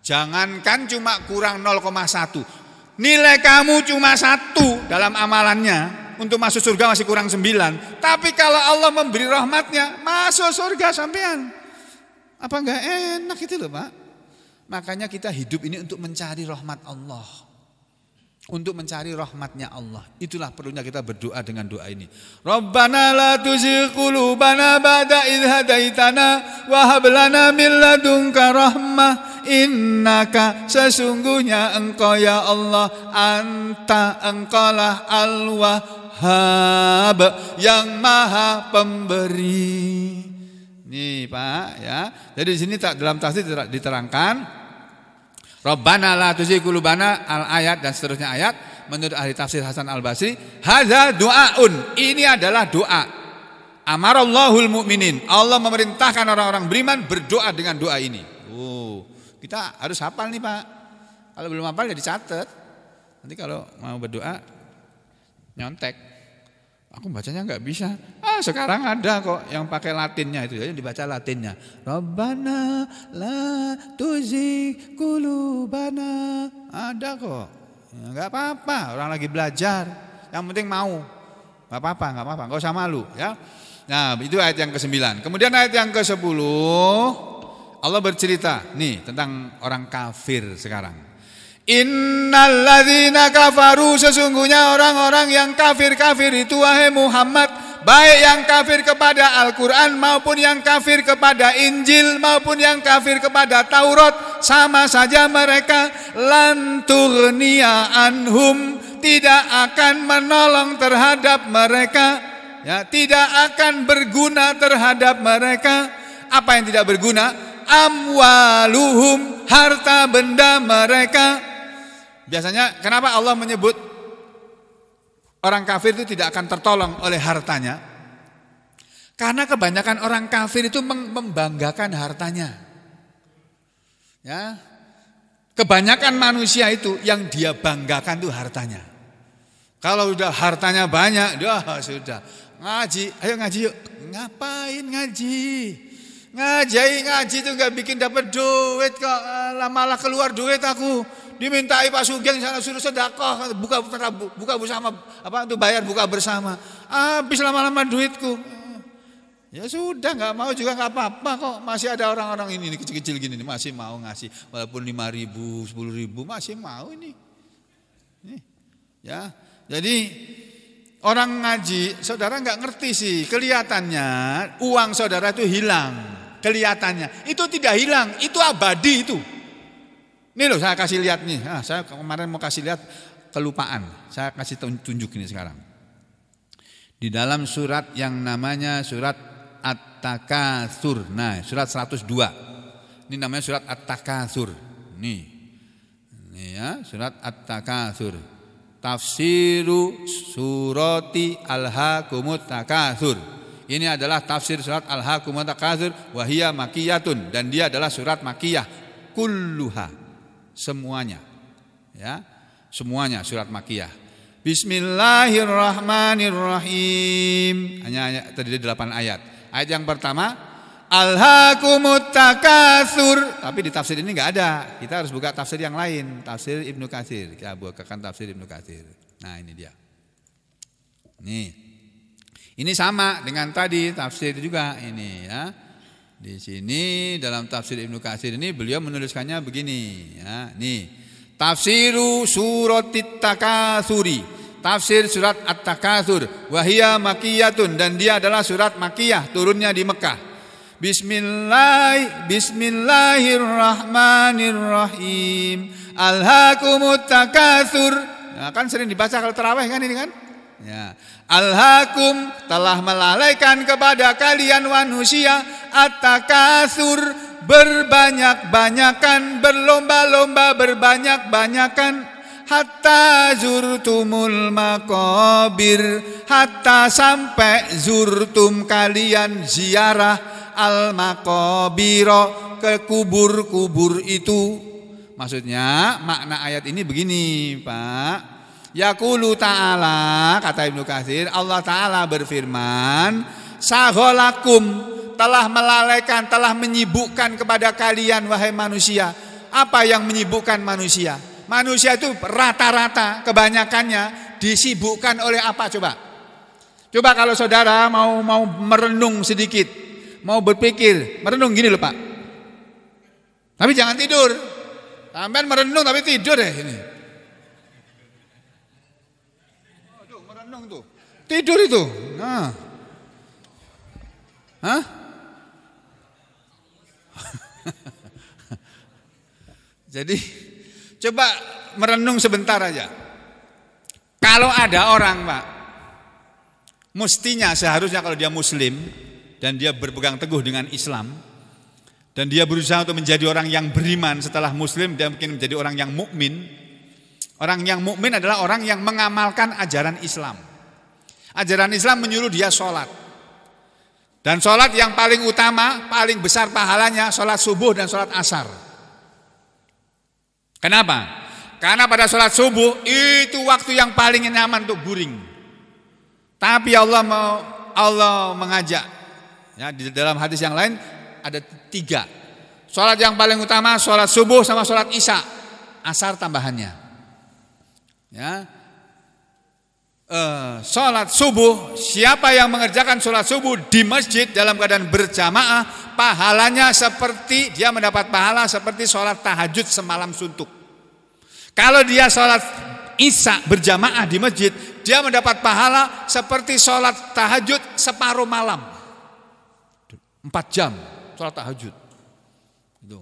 S1: Jangankan cuma kurang 0,1. Nilai kamu cuma satu dalam amalannya. Untuk masuk surga masih kurang 9. Tapi kalau Allah memberi rahmatnya, masuk surga sampean. Apa enggak enak itu loh Pak? Makanya kita hidup ini untuk mencari rahmat Allah untuk mencari rahmatnya Allah. Itulah perlunya kita berdoa dengan doa ini. Rabbana la tuzigh qulubana ba'da idh hadaitana wa hab lana min ladunka rahmah innaka sesungguhnya engkau ya Allah anta engkaulah al-wahhab yang maha pemberi. Nih Pak ya. Jadi di sini tak dalam tafsir diterangkan Rabbana la tuzikulubana al ayat dan seterusnya ayat menurut ahli tafsir Hasan Al Basri haza doaun ini adalah doa amarallahul mukminin Allah memerintahkan orang-orang beriman berdoa dengan doa ini oh kita harus hafal nih Pak kalau belum hafal ya dicatat nanti kalau mau berdoa nyontek Aku bacanya nggak bisa.
S2: Ah sekarang
S1: ada kok yang pakai Latinnya itu jadi ya, dibaca Latinnya. Robana la tuzik kulubana ada kok. Ya, nggak apa-apa orang lagi belajar. Yang penting mau. Nggak apa-apa nggak apa-apa nggak usah malu ya. Nah itu ayat yang ke sembilan. Kemudian ayat yang ke sepuluh Allah bercerita nih tentang orang kafir sekarang. Innaladina kafaru sesungguhnya orang-orang yang kafir-kafir itu wahai Muhammad baik yang kafir kepada Al-Qur'an maupun yang kafir kepada Injil maupun yang kafir kepada Taurat sama saja mereka lanturnia anhum tidak akan menolong terhadap mereka ya tidak akan berguna terhadap mereka apa yang tidak berguna amwaluhum harta benda mereka Biasanya kenapa Allah menyebut orang kafir itu tidak akan tertolong oleh hartanya? Karena kebanyakan orang kafir itu membanggakan hartanya. Ya. Kebanyakan manusia itu yang dia banggakan itu hartanya. Kalau udah hartanya banyak, dah sudah. Ngaji, ayo ngaji yuk. Ngapain ngaji? Ngaji, ngaji itu gak bikin dapat duit kok. Eh, malah keluar duit aku dimintai Pak Sugeng sana suruh sedekah buka buka bersama apa itu bayar buka bersama. Habis lama-lama duitku. Ya sudah nggak mau juga nggak apa-apa kok masih ada orang-orang ini kecil-kecil gini nih, masih mau ngasih walaupun lima ribu sepuluh ribu masih mau ini. ini. Ya jadi orang ngaji saudara nggak ngerti sih kelihatannya uang saudara itu hilang kelihatannya itu tidak hilang itu abadi itu. Ini loh saya kasih lihat nih. Ah, saya kemarin mau kasih lihat kelupaan. Saya kasih tunjuk ini sekarang. Di dalam surat yang namanya surat At-Takatsur. Nah, surat 102. Ini namanya surat At-Takatsur. Nih. Ini ya, surat At-Takatsur. Tafsiru surati al-hakumut takatsur. Ini adalah tafsir surat al-hakumut takatsur wahia makiyatun dan dia adalah surat makiyah kulluha semuanya. Ya, semuanya surat Makiyah. Bismillahirrahmanirrahim. Hanya, hanya terdiri delapan ayat. Ayat yang pertama Alhaakumut Tapi di tafsir ini nggak ada. Kita harus buka tafsir yang lain, tafsir Ibnu Katsir. Kita bukakan tafsir Ibnu Katsir. Nah, ini dia. Nih. Ini sama dengan tadi tafsir juga ini ya. Di sini dalam tafsir Ibnu Katsir ini beliau menuliskannya begini, ya. Nih, tafsiru suratit takatsuri. Tafsir surat At-Takasur, wahia makiyatun dan dia adalah surat makiyah turunnya di Mekah. Bismillah, Bismillahirrahmanirrahim. Alhaakumut takatsur. Nah, kan sering dibaca kalau terawih kan ini kan? Ya. Alhakum telah melalaikan kepada kalian manusia kasur berbanyak-banyakan berlomba-lomba berbanyak-banyakan hatta zurtumul makobir hatta sampai zurtum kalian ziarah al makobiro ke kubur-kubur itu maksudnya makna ayat ini begini Pak kulu ta'ala kata Ibnu Katsir Allah taala berfirman saholakum telah melalaikan telah menyibukkan kepada kalian wahai manusia apa yang menyibukkan manusia manusia itu rata-rata kebanyakannya disibukkan oleh apa coba coba kalau saudara mau mau merenung sedikit mau berpikir merenung gini loh Pak tapi jangan tidur sampean merenung tapi tidur ya ini Tidur itu. Nah. Hah? Jadi coba merenung sebentar aja. Kalau ada orang, Pak, mestinya seharusnya kalau dia muslim dan dia berpegang teguh dengan Islam dan dia berusaha untuk menjadi orang yang beriman setelah muslim dia mungkin menjadi orang yang mukmin. Orang yang mukmin adalah orang yang mengamalkan ajaran Islam. Ajaran Islam menyuruh dia sholat. Dan sholat yang paling utama, paling besar pahalanya, sholat subuh dan sholat asar. Kenapa? Karena pada sholat subuh itu waktu yang paling nyaman untuk guring. Tapi Allah mau Allah mengajak. Ya, di dalam hadis yang lain ada tiga. Sholat yang paling utama sholat subuh sama sholat isya, asar tambahannya. Ya, uh, sholat subuh, siapa yang mengerjakan sholat subuh di masjid dalam keadaan berjamaah, pahalanya seperti dia mendapat pahala seperti sholat tahajud semalam suntuk. Kalau dia sholat isya berjamaah di masjid, dia mendapat pahala seperti sholat tahajud separuh malam. Empat jam sholat tahajud. Itu.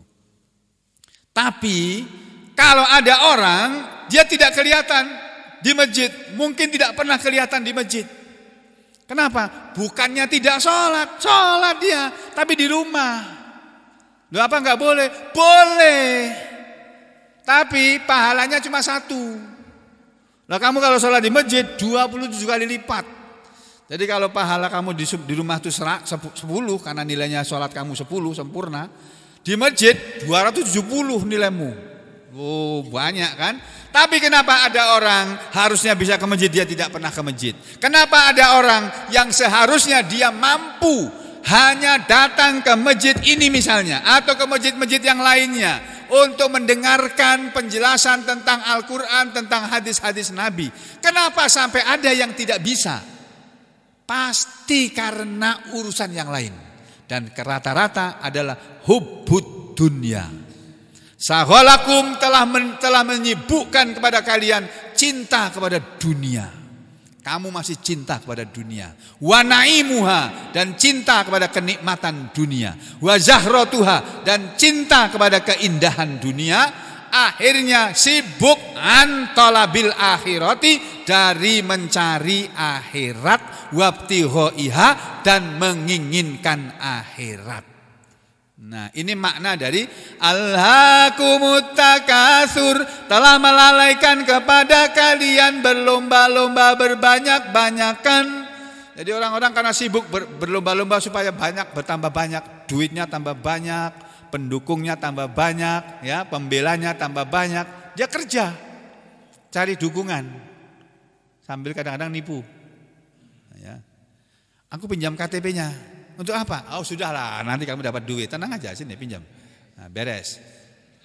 S1: Tapi kalau ada orang dia tidak kelihatan di masjid, mungkin tidak pernah kelihatan di masjid. Kenapa? Bukannya tidak sholat, sholat dia, tapi di rumah. lo apa nggak boleh? Boleh. Tapi pahalanya cuma satu. Nah kamu kalau sholat di masjid 27 kali lipat. Jadi kalau pahala kamu di, di rumah itu 10 karena nilainya sholat kamu 10 sempurna. Di masjid 270 nilaimu. Oh, banyak kan? Tapi kenapa ada orang harusnya bisa ke masjid dia tidak pernah ke masjid? Kenapa ada orang yang seharusnya dia mampu hanya datang ke masjid ini misalnya atau ke masjid-masjid yang lainnya untuk mendengarkan penjelasan tentang Al-Qur'an, tentang hadis-hadis Nabi. Kenapa sampai ada yang tidak bisa? Pasti karena urusan yang lain. Dan rata-rata adalah hubbud dunia Saholakum telah men, telah menyibukkan kepada kalian cinta kepada dunia. Kamu masih cinta kepada dunia. wanaimuha dan cinta kepada kenikmatan dunia. Wa dan cinta kepada keindahan dunia. Akhirnya sibuk antolabil akhirati dari mencari akhirat wabtihoiha dan menginginkan akhirat. Nah, ini makna dari al-hakumutakasur telah melalaikan kepada kalian berlomba-lomba berbanyak-banyakan. Jadi orang-orang karena sibuk ber, berlomba-lomba supaya banyak bertambah banyak, duitnya tambah banyak, pendukungnya tambah banyak, ya, pembelanya tambah banyak. Dia kerja cari dukungan sambil kadang-kadang nipu. Ya. Aku pinjam KTP-nya, untuk apa? Oh sudahlah, nanti kamu dapat duit. Tenang aja sini pinjam. Nah, beres.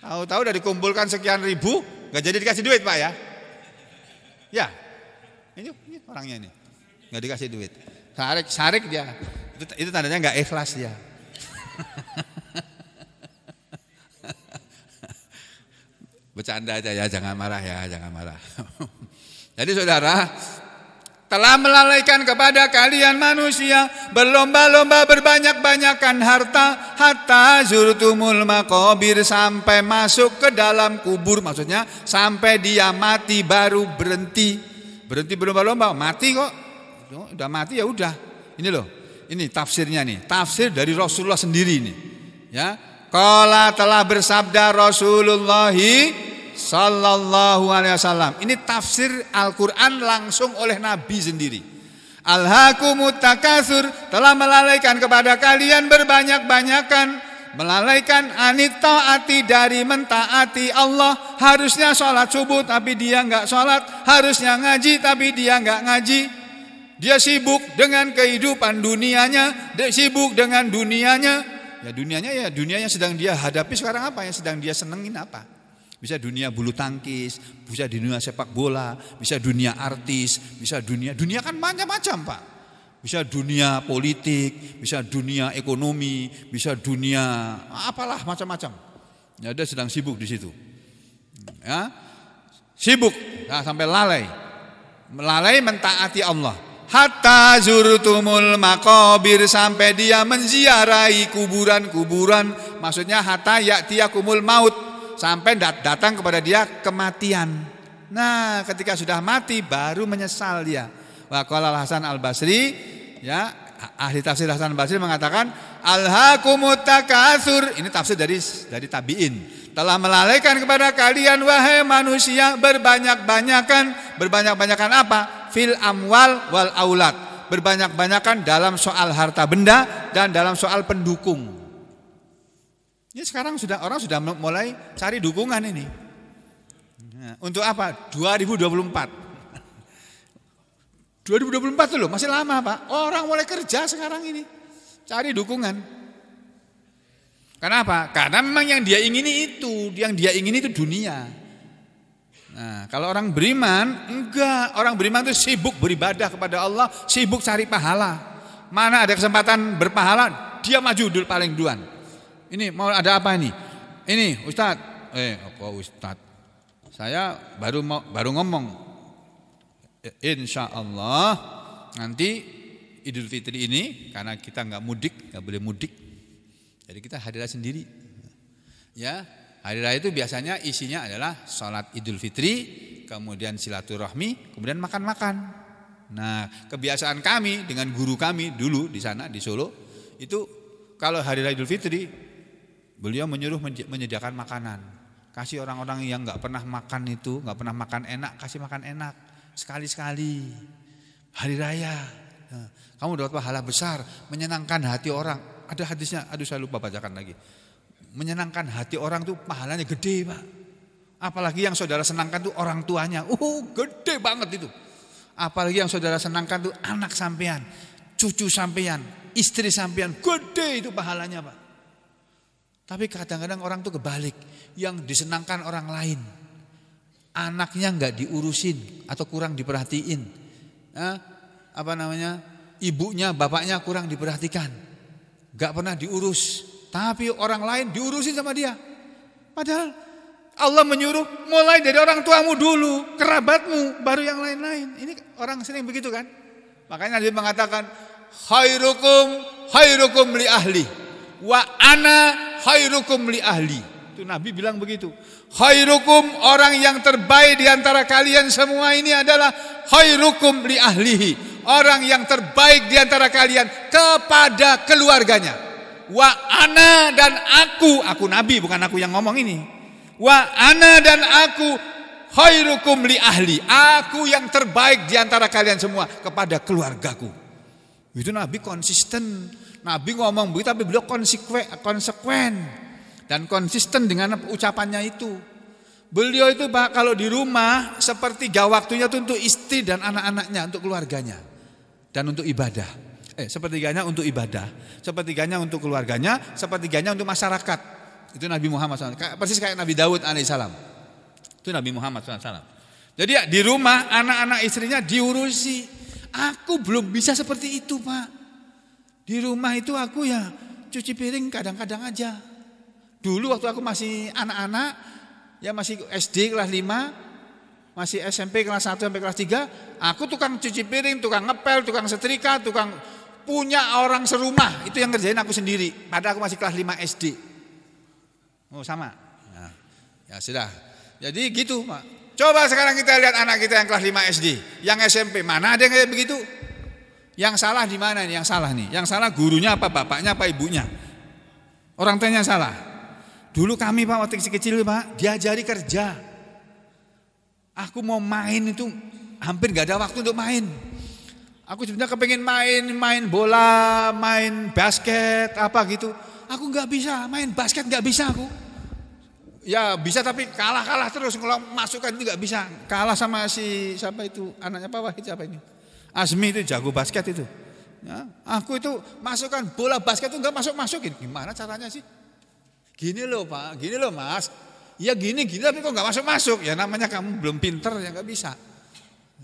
S1: Tahu-tahu udah dikumpulkan sekian ribu, nggak jadi dikasih duit pak ya? Ya, ini, ini orangnya ini, nggak dikasih duit. Sarik, sarik dia. Itu, itu tandanya nggak ikhlas dia. Bercanda aja ya, jangan marah ya, jangan marah. Jadi saudara, telah melalaikan kepada kalian manusia berlomba-lomba berbanyak-banyakan harta hatta zurtumul makobir sampai masuk ke dalam kubur maksudnya sampai dia mati baru berhenti berhenti berlomba-lomba mati kok udah mati ya udah ini loh ini tafsirnya nih tafsir dari Rasulullah sendiri ini ya kala telah bersabda Rasulullah sallallahu alaihi wasallam. Ini tafsir Al-Qur'an langsung oleh Nabi sendiri. Alhaakumut takasur telah melalaikan kepada kalian berbanyak-banyakan melalaikan anitaati dari mentaati Allah harusnya sholat subuh tapi dia nggak sholat harusnya ngaji tapi dia nggak ngaji dia sibuk dengan kehidupan dunianya dia sibuk dengan dunianya ya dunianya ya dunia yang sedang dia hadapi sekarang apa yang sedang dia senengin apa bisa dunia bulu tangkis, bisa dunia sepak bola, bisa dunia artis, bisa dunia dunia kan macam-macam pak. Bisa dunia politik, bisa dunia ekonomi, bisa dunia apalah macam-macam. Ya, dia sedang sibuk di situ. Ya, sibuk nah, sampai lalai, lalai mentaati Allah. Hatta zurutumul makobir sampai dia menziarahi kuburan-kuburan. Maksudnya hatta yaktiakumul maut sampai datang kepada dia kematian. Nah, ketika sudah mati baru menyesal dia. Wa al Hasan Al-Basri ya ahli tafsir Hasan Al-Basri mengatakan al kasur. Ini tafsir dari dari tabi'in. Telah melalaikan kepada kalian wahai manusia berbanyak-banyakan, berbanyak-banyakan apa? Fil amwal wal aulat Berbanyak-banyakan dalam soal harta benda dan dalam soal pendukung. Ini sekarang sudah orang sudah mulai cari dukungan ini. Nah, untuk apa? 2024. 2024 itu loh, masih lama Pak. Orang mulai kerja sekarang ini. Cari dukungan. Karena apa? Karena memang yang dia ingini itu, yang dia ingini itu dunia. Nah, kalau orang beriman, enggak. Orang beriman itu sibuk beribadah kepada Allah, sibuk cari pahala. Mana ada kesempatan berpahala, dia maju dulu paling duluan. Ini mau ada apa ini? Ini Ustad. Eh apa Ustad? Saya baru mau, baru ngomong. Eh, Insya Allah nanti Idul Fitri ini karena kita nggak mudik, nggak boleh mudik. Jadi kita hadirah sendiri. Ya, hadirah itu biasanya isinya adalah sholat Idul Fitri, kemudian silaturahmi, kemudian makan-makan. Nah, kebiasaan kami dengan guru kami dulu di sana di Solo itu kalau hari Idul Fitri Beliau menyuruh menyediakan makanan. Kasih orang-orang yang nggak pernah makan itu, nggak pernah makan enak, kasih makan enak sekali-sekali. Hari raya, nah, kamu dapat pahala besar, menyenangkan hati orang. Ada hadisnya, aduh saya lupa bacakan lagi. Menyenangkan hati orang itu pahalanya gede pak. Apalagi yang saudara senangkan tuh orang tuanya, uh gede banget itu. Apalagi yang saudara senangkan tuh anak sampean, cucu sampean, istri sampean, gede itu pahalanya pak. Tapi kadang-kadang orang tuh kebalik, yang disenangkan orang lain. Anaknya nggak diurusin atau kurang diperhatiin. Eh, apa namanya? Ibunya, bapaknya kurang diperhatikan. Gak pernah diurus. Tapi orang lain diurusin sama dia. Padahal Allah menyuruh mulai dari orang tuamu dulu, kerabatmu, baru yang lain-lain. Ini orang sering begitu kan? Makanya dia mengatakan, khairukum khairukum li ahli wa ana khairukum li ahli. Itu Nabi bilang begitu. Khairukum orang yang terbaik di antara kalian semua ini adalah khairukum li ahlihi. Orang yang terbaik di antara kalian kepada keluarganya. Wa ana dan aku, aku Nabi bukan aku yang ngomong ini. Wa ana dan aku khairukum li ahli. Aku yang terbaik di antara kalian semua kepada keluargaku. Itu Nabi konsisten Nabi ngomong begitu tapi beliau konsekuen, konsekuen dan konsisten dengan ucapannya itu. Beliau itu pak kalau di rumah sepertiga waktunya itu untuk istri dan anak-anaknya, untuk keluarganya dan untuk ibadah. Eh, sepertiganya untuk ibadah, sepertiganya untuk keluarganya, sepertiganya untuk masyarakat. Itu Nabi Muhammad SAW. Persis kayak Nabi Daud alaihissalam. Itu Nabi Muhammad SAW. Jadi ya, di rumah anak-anak istrinya diurusi. Aku belum bisa seperti itu pak. Di rumah itu aku ya cuci piring kadang-kadang aja. Dulu waktu aku masih anak-anak, ya masih SD kelas 5, masih SMP kelas 1 sampai kelas 3, aku tukang cuci piring, tukang ngepel, tukang setrika, tukang punya orang serumah. Itu yang ngerjain aku sendiri. Padahal aku masih kelas 5 SD. Oh sama. Nah, ya sudah. Jadi gitu Pak. Coba sekarang kita lihat anak kita yang kelas 5 SD, yang SMP. Mana ada yang kayak begitu? Yang salah di mana nih? Yang salah nih? Yang salah gurunya apa bapaknya apa ibunya? Orang tuanya salah. Dulu kami pak waktu kecil-kecil pak diajari kerja. Aku mau main itu hampir nggak ada waktu untuk main. Aku sebenarnya kepengen main, main bola, main basket, apa gitu. Aku nggak bisa, main basket nggak bisa aku. Ya bisa tapi kalah-kalah terus kalau masukkan itu nggak bisa. Kalah sama si siapa itu anaknya Pak Wahid siapa ini? Azmi itu jago basket itu. Ya, aku itu masukkan bola basket itu enggak masuk-masukin. Gimana caranya sih? Gini loh Pak, gini loh Mas. Ya gini, gini tapi kok enggak masuk-masuk. Ya namanya kamu belum pinter ya enggak bisa.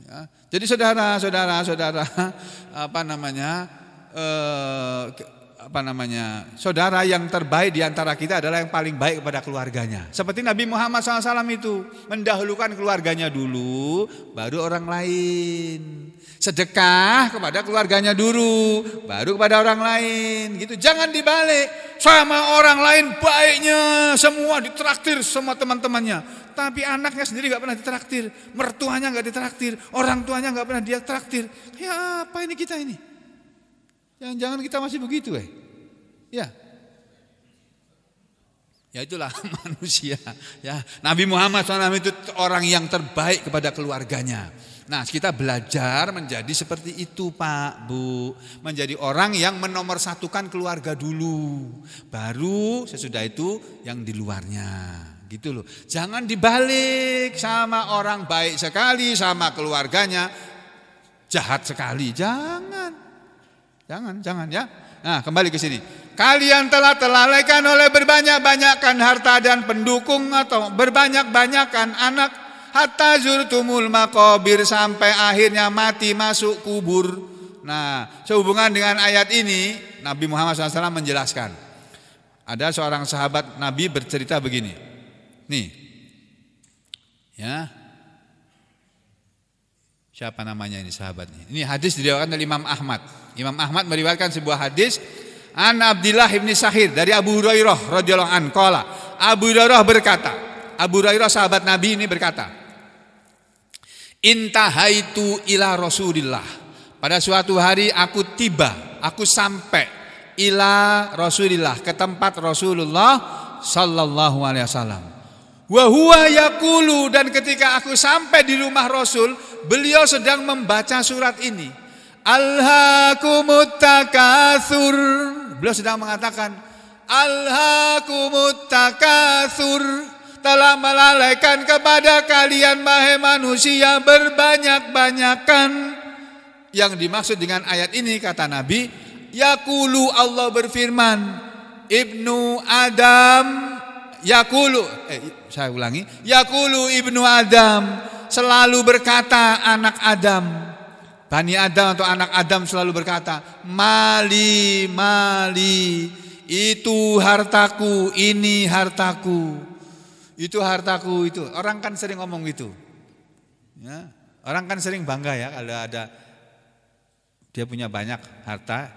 S1: Ya, jadi saudara, saudara, saudara, apa namanya, eh, apa namanya saudara yang terbaik di antara kita adalah yang paling baik kepada keluarganya. Seperti Nabi Muhammad SAW itu mendahulukan keluarganya dulu, baru orang lain. Sedekah kepada keluarganya dulu, baru kepada orang lain. Gitu. Jangan dibalik sama orang lain baiknya semua ditraktir semua teman-temannya. Tapi anaknya sendiri nggak pernah ditraktir, mertuanya nggak ditraktir, orang tuanya nggak pernah dia traktir. Ya apa ini kita ini? Jangan-jangan kita masih begitu eh. Ya. Ya itulah manusia. Ya, Nabi Muhammad SAW itu orang yang terbaik kepada keluarganya. Nah, kita belajar menjadi seperti itu, Pak, Bu. Menjadi orang yang menomorsatukan keluarga dulu. Baru sesudah itu yang di luarnya. Gitu loh. Jangan dibalik sama orang baik sekali sama keluarganya jahat sekali. Jangan. Jangan, jangan ya. Nah, kembali ke sini. Kalian telah terlalaikan oleh berbanyak banyakan harta dan pendukung atau berbanyak-banyakkan anak hatta zurtumul makobir sampai akhirnya mati masuk kubur. Nah, sehubungan dengan ayat ini Nabi Muhammad SAW menjelaskan. Ada seorang sahabat Nabi bercerita begini. Nih, ya Siapa namanya ini sahabat ini? Ini hadis diriwayatkan oleh Imam Ahmad. Imam Ahmad meriwayatkan sebuah hadis An Abdillah ibni Sahir dari Abu Hurairah radhiyallahu an Abu Hurairah berkata Abu Hurairah sahabat Nabi ini berkata Intahaitu ila Rasulillah pada suatu hari aku tiba aku sampai ila Rasulillah ke tempat Rasulullah sallallahu alaihi wasallam Wahua yakulu dan ketika aku sampai di rumah Rasul, beliau sedang membaca surat ini. Alhakumutakasur. Beliau sedang mengatakan, Alhakumutakasur telah melalaikan kepada kalian mahai manusia berbanyak-banyakan. Yang dimaksud dengan ayat ini kata Nabi, Yakulu Allah berfirman, Ibnu Adam Yakulu, eh, saya ulangi, Yakulu ibnu Adam selalu berkata anak Adam, bani Adam atau anak Adam selalu berkata, mali mali, itu hartaku, ini hartaku, itu hartaku itu. Orang kan sering ngomong gitu, ya. Orang kan sering bangga ya kalau ada dia punya banyak harta,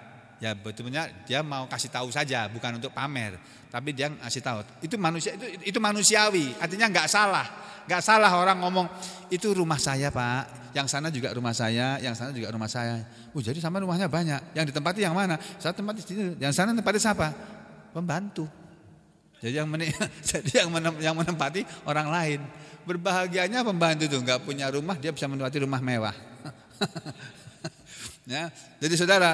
S1: ya betulnya dia mau kasih tahu saja bukan untuk pamer tapi dia ngasih tahu itu manusia itu itu manusiawi artinya nggak salah nggak salah orang ngomong itu rumah saya pak yang sana juga rumah saya yang sana juga rumah saya oh jadi sama rumahnya banyak yang ditempati yang mana saya tempat di sini yang sana tempatnya siapa pembantu jadi yang menik, jadi yang, menem yang menempati orang lain berbahagianya pembantu tuh nggak punya rumah dia bisa menempati rumah mewah ya jadi saudara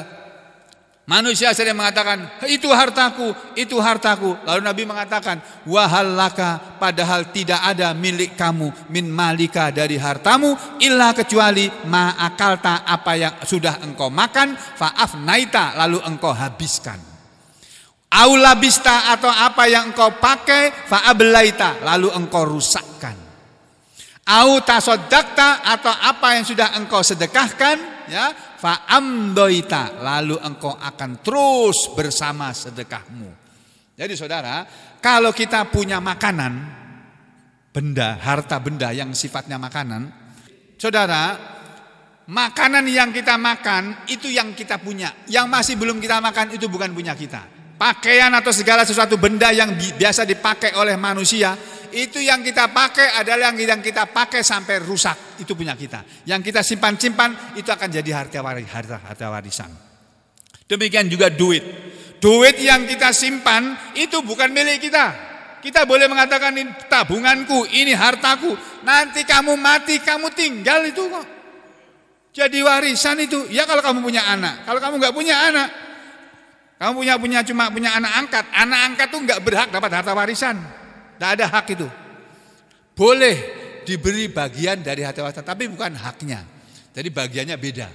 S1: Manusia sering mengatakan, itu hartaku, itu hartaku. Lalu Nabi mengatakan, wahalaka padahal tidak ada milik kamu min malika dari hartamu, illa kecuali ma'akalta apa yang sudah engkau makan, fa'af naita lalu engkau habiskan. Aulabista atau apa yang engkau pakai, fa'ablaita lalu engkau rusakkan. Au tasodakta atau apa yang sudah engkau sedekahkan, ya faamdoita lalu engkau akan terus bersama sedekahmu. Jadi saudara, kalau kita punya makanan, benda, harta benda yang sifatnya makanan, saudara, makanan yang kita makan itu yang kita punya, yang masih belum kita makan itu bukan punya kita. Pakaian atau segala sesuatu benda yang biasa dipakai oleh manusia itu yang kita pakai adalah yang yang kita pakai sampai rusak, itu punya kita. Yang kita simpan-simpan itu akan jadi harta, waris, harta, harta warisan. Demikian juga duit. Duit yang kita simpan itu bukan milik kita. Kita boleh mengatakan ini tabunganku, ini hartaku. Nanti kamu mati, kamu tinggal itu kok. Jadi warisan itu, ya kalau kamu punya anak. Kalau kamu nggak punya anak, kamu punya punya cuma punya anak angkat. Anak angkat tuh nggak berhak dapat harta warisan. Tidak ada hak itu. Boleh diberi bagian dari harta warisan, tapi bukan haknya. Jadi bagiannya beda.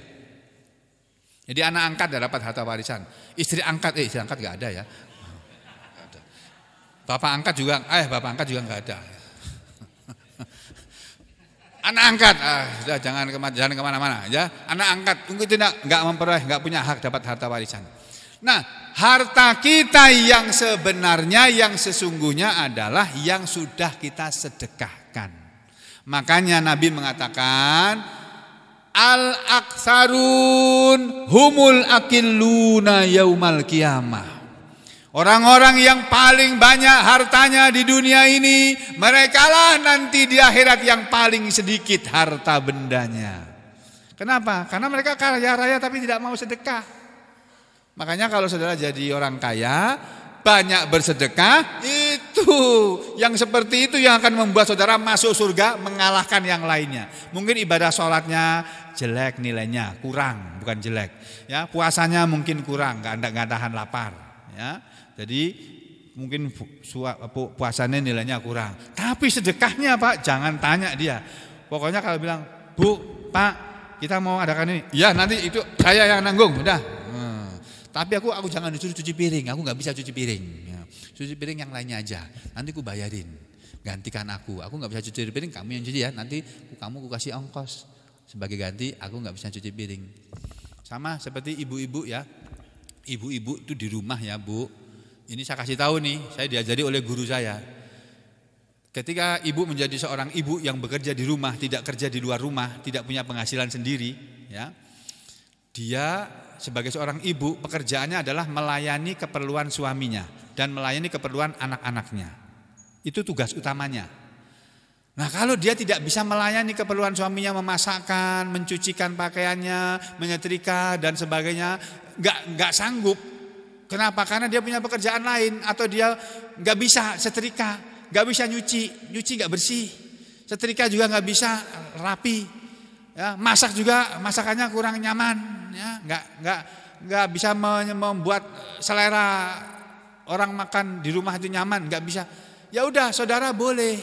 S1: Jadi anak angkat tidak dapat harta warisan. Istri angkat, eh istri angkat nggak ada ya. Bapak angkat juga, eh bapak angkat juga nggak ada. Anak angkat, ah, sudah jangan kemana jangan kemana-mana ya. Anak angkat mungkin tidak nggak memperoleh, nggak punya hak dapat harta warisan. Nah, harta kita yang sebenarnya yang sesungguhnya adalah yang sudah kita sedekahkan. Makanya Nabi mengatakan al aksarun humul akilluna yaumal kiamah. Orang-orang yang paling banyak hartanya di dunia ini, merekalah nanti di akhirat yang paling sedikit harta bendanya. Kenapa? Karena mereka kaya raya tapi tidak mau sedekah. Makanya kalau saudara jadi orang kaya, banyak bersedekah, itu yang seperti itu yang akan membuat saudara masuk surga mengalahkan yang lainnya. Mungkin ibadah sholatnya jelek nilainya, kurang, bukan jelek. Ya, puasanya mungkin kurang, nggak ada nggak tahan lapar. Ya, jadi mungkin puasanya nilainya kurang. Tapi sedekahnya pak, jangan tanya dia. Pokoknya kalau bilang, bu, pak, kita mau adakan ini. Ya nanti itu saya yang nanggung, udah tapi aku aku jangan disuruh cuci piring, aku nggak bisa cuci piring. Ya. Cuci piring yang lainnya aja. Nanti aku bayarin. Gantikan aku. Aku nggak bisa cuci piring, kamu yang cuci ya. Nanti kamu aku kasih ongkos sebagai ganti. Aku nggak bisa cuci piring. Sama seperti ibu-ibu ya. Ibu-ibu itu di rumah ya bu. Ini saya kasih tahu nih, saya diajari oleh guru saya. Ketika ibu menjadi seorang ibu yang bekerja di rumah, tidak kerja di luar rumah, tidak punya penghasilan sendiri, ya, dia sebagai seorang ibu pekerjaannya adalah melayani keperluan suaminya dan melayani keperluan anak-anaknya. Itu tugas utamanya. Nah kalau dia tidak bisa melayani keperluan suaminya memasakkan, mencucikan pakaiannya, menyetrika dan sebagainya, nggak nggak sanggup. Kenapa? Karena dia punya pekerjaan lain atau dia nggak bisa setrika, nggak bisa nyuci, nyuci nggak bersih, setrika juga nggak bisa rapi, ya, masak juga masakannya kurang nyaman, ya, nggak nggak nggak bisa membuat eh, selera orang makan di rumah itu nyaman, nggak bisa. Ya udah, saudara boleh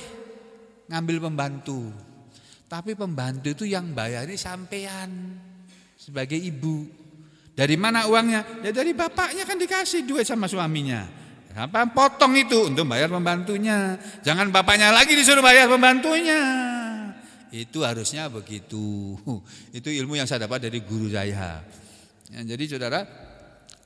S1: ngambil pembantu. Tapi pembantu itu yang bayarnya sampean sebagai ibu. Dari mana uangnya? Ya dari bapaknya kan dikasih duit sama suaminya. Apa potong itu untuk bayar pembantunya. Jangan bapaknya lagi disuruh bayar pembantunya. Itu harusnya begitu. Itu ilmu yang saya dapat dari guru saya. Ya, jadi saudara,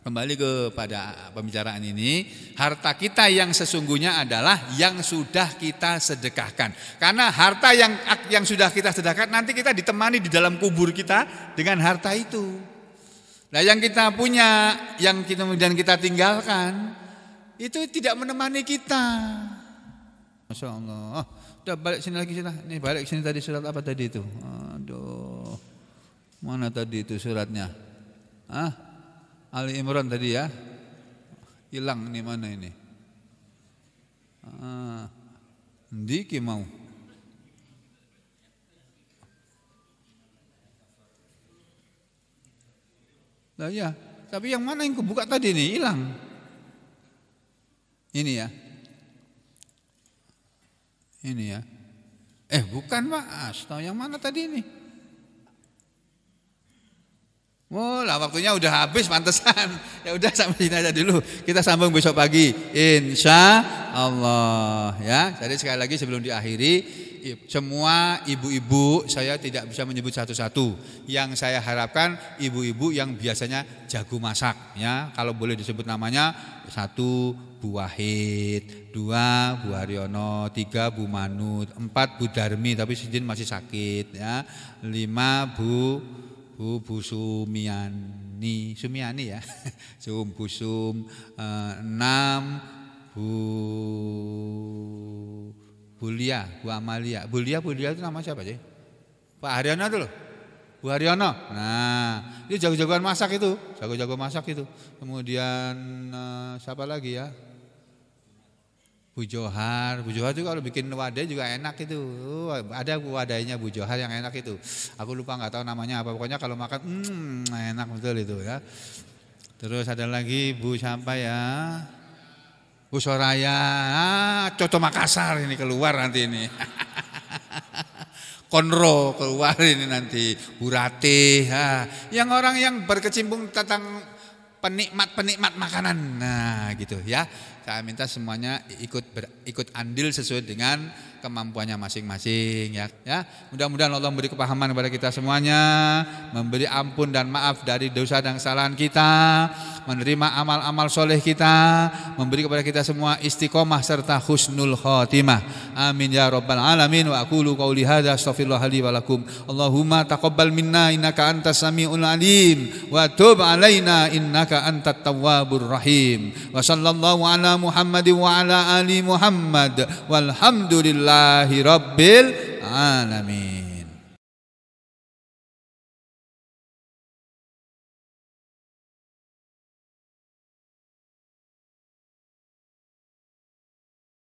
S1: kembali kepada pembicaraan ini, harta kita yang sesungguhnya adalah yang sudah kita sedekahkan. Karena harta yang yang sudah kita sedekahkan nanti kita ditemani di dalam kubur kita dengan harta itu. Nah, yang kita punya, yang kemudian kita tinggalkan itu tidak menemani kita. Masya Allah. Udah balik sini lagi sini. Nih balik sini tadi surat apa tadi itu? Aduh. Mana tadi itu suratnya? Hah? Ali Imran tadi ya. Hilang ini mana ini? Ah. Ndiki mau. Lah ya, tapi yang mana yang kebuka tadi ini hilang. Ini ya. Ini ya. Eh bukan Pak, astau ah, yang mana tadi ini? Oh, lah waktunya udah habis pantesan. Ya udah sampai sini aja dulu. Kita sambung besok pagi, insya Allah. Ya, jadi sekali lagi sebelum diakhiri, semua ibu-ibu saya tidak bisa menyebut satu-satu. Yang saya harapkan ibu-ibu yang biasanya jago masak ya, kalau boleh disebut namanya satu Bu Wahid, dua Bu Haryono, tiga Bu Manut, empat Bu Darmi tapi Sinjin masih sakit ya, lima Bu Bu Bu Sumiani, Sumiani ya, Sum Bu Sum, eh, enam Bu Bulia, Bu Amalia. Bulia, Bulia itu nama siapa sih? Pak Haryono itu loh. Bu Haryono. Nah, itu jago-jagoan masak itu, jago-jago masak itu. Kemudian eh, siapa lagi ya? Bu Johar, Bu Johar juga kalau bikin wadah juga enak itu. Uh, ada wadahnya Bu Johar yang enak itu. Aku lupa nggak tahu namanya apa. Pokoknya kalau makan, hmm, enak betul itu ya. Terus ada lagi Bu siapa ya? Busoraya, ah, Coto Makassar ini keluar nanti ini. Konro keluar ini nanti, Burate, ah. yang orang yang berkecimpung tentang penikmat-penikmat makanan. Nah, gitu ya. Saya minta semuanya ikut ber, ikut andil sesuai dengan kemampuannya masing-masing ya. ya. Mudah-mudahan Allah memberi kepahaman kepada kita semuanya, memberi ampun dan maaf dari dosa dan kesalahan kita, menerima amal-amal soleh kita, memberi kepada kita semua istiqomah serta husnul khotimah. Amin ya rabbal alamin wa aqulu qauli hadza astaghfirullah li wa lakum. Allahumma taqabbal minna innaka antas samiul alim wa tub alaina innaka antat tawwabur rahim. Wa sallallahu ala Muhammad wa ala ali Muhammad walhamdulillah لله رب العالمين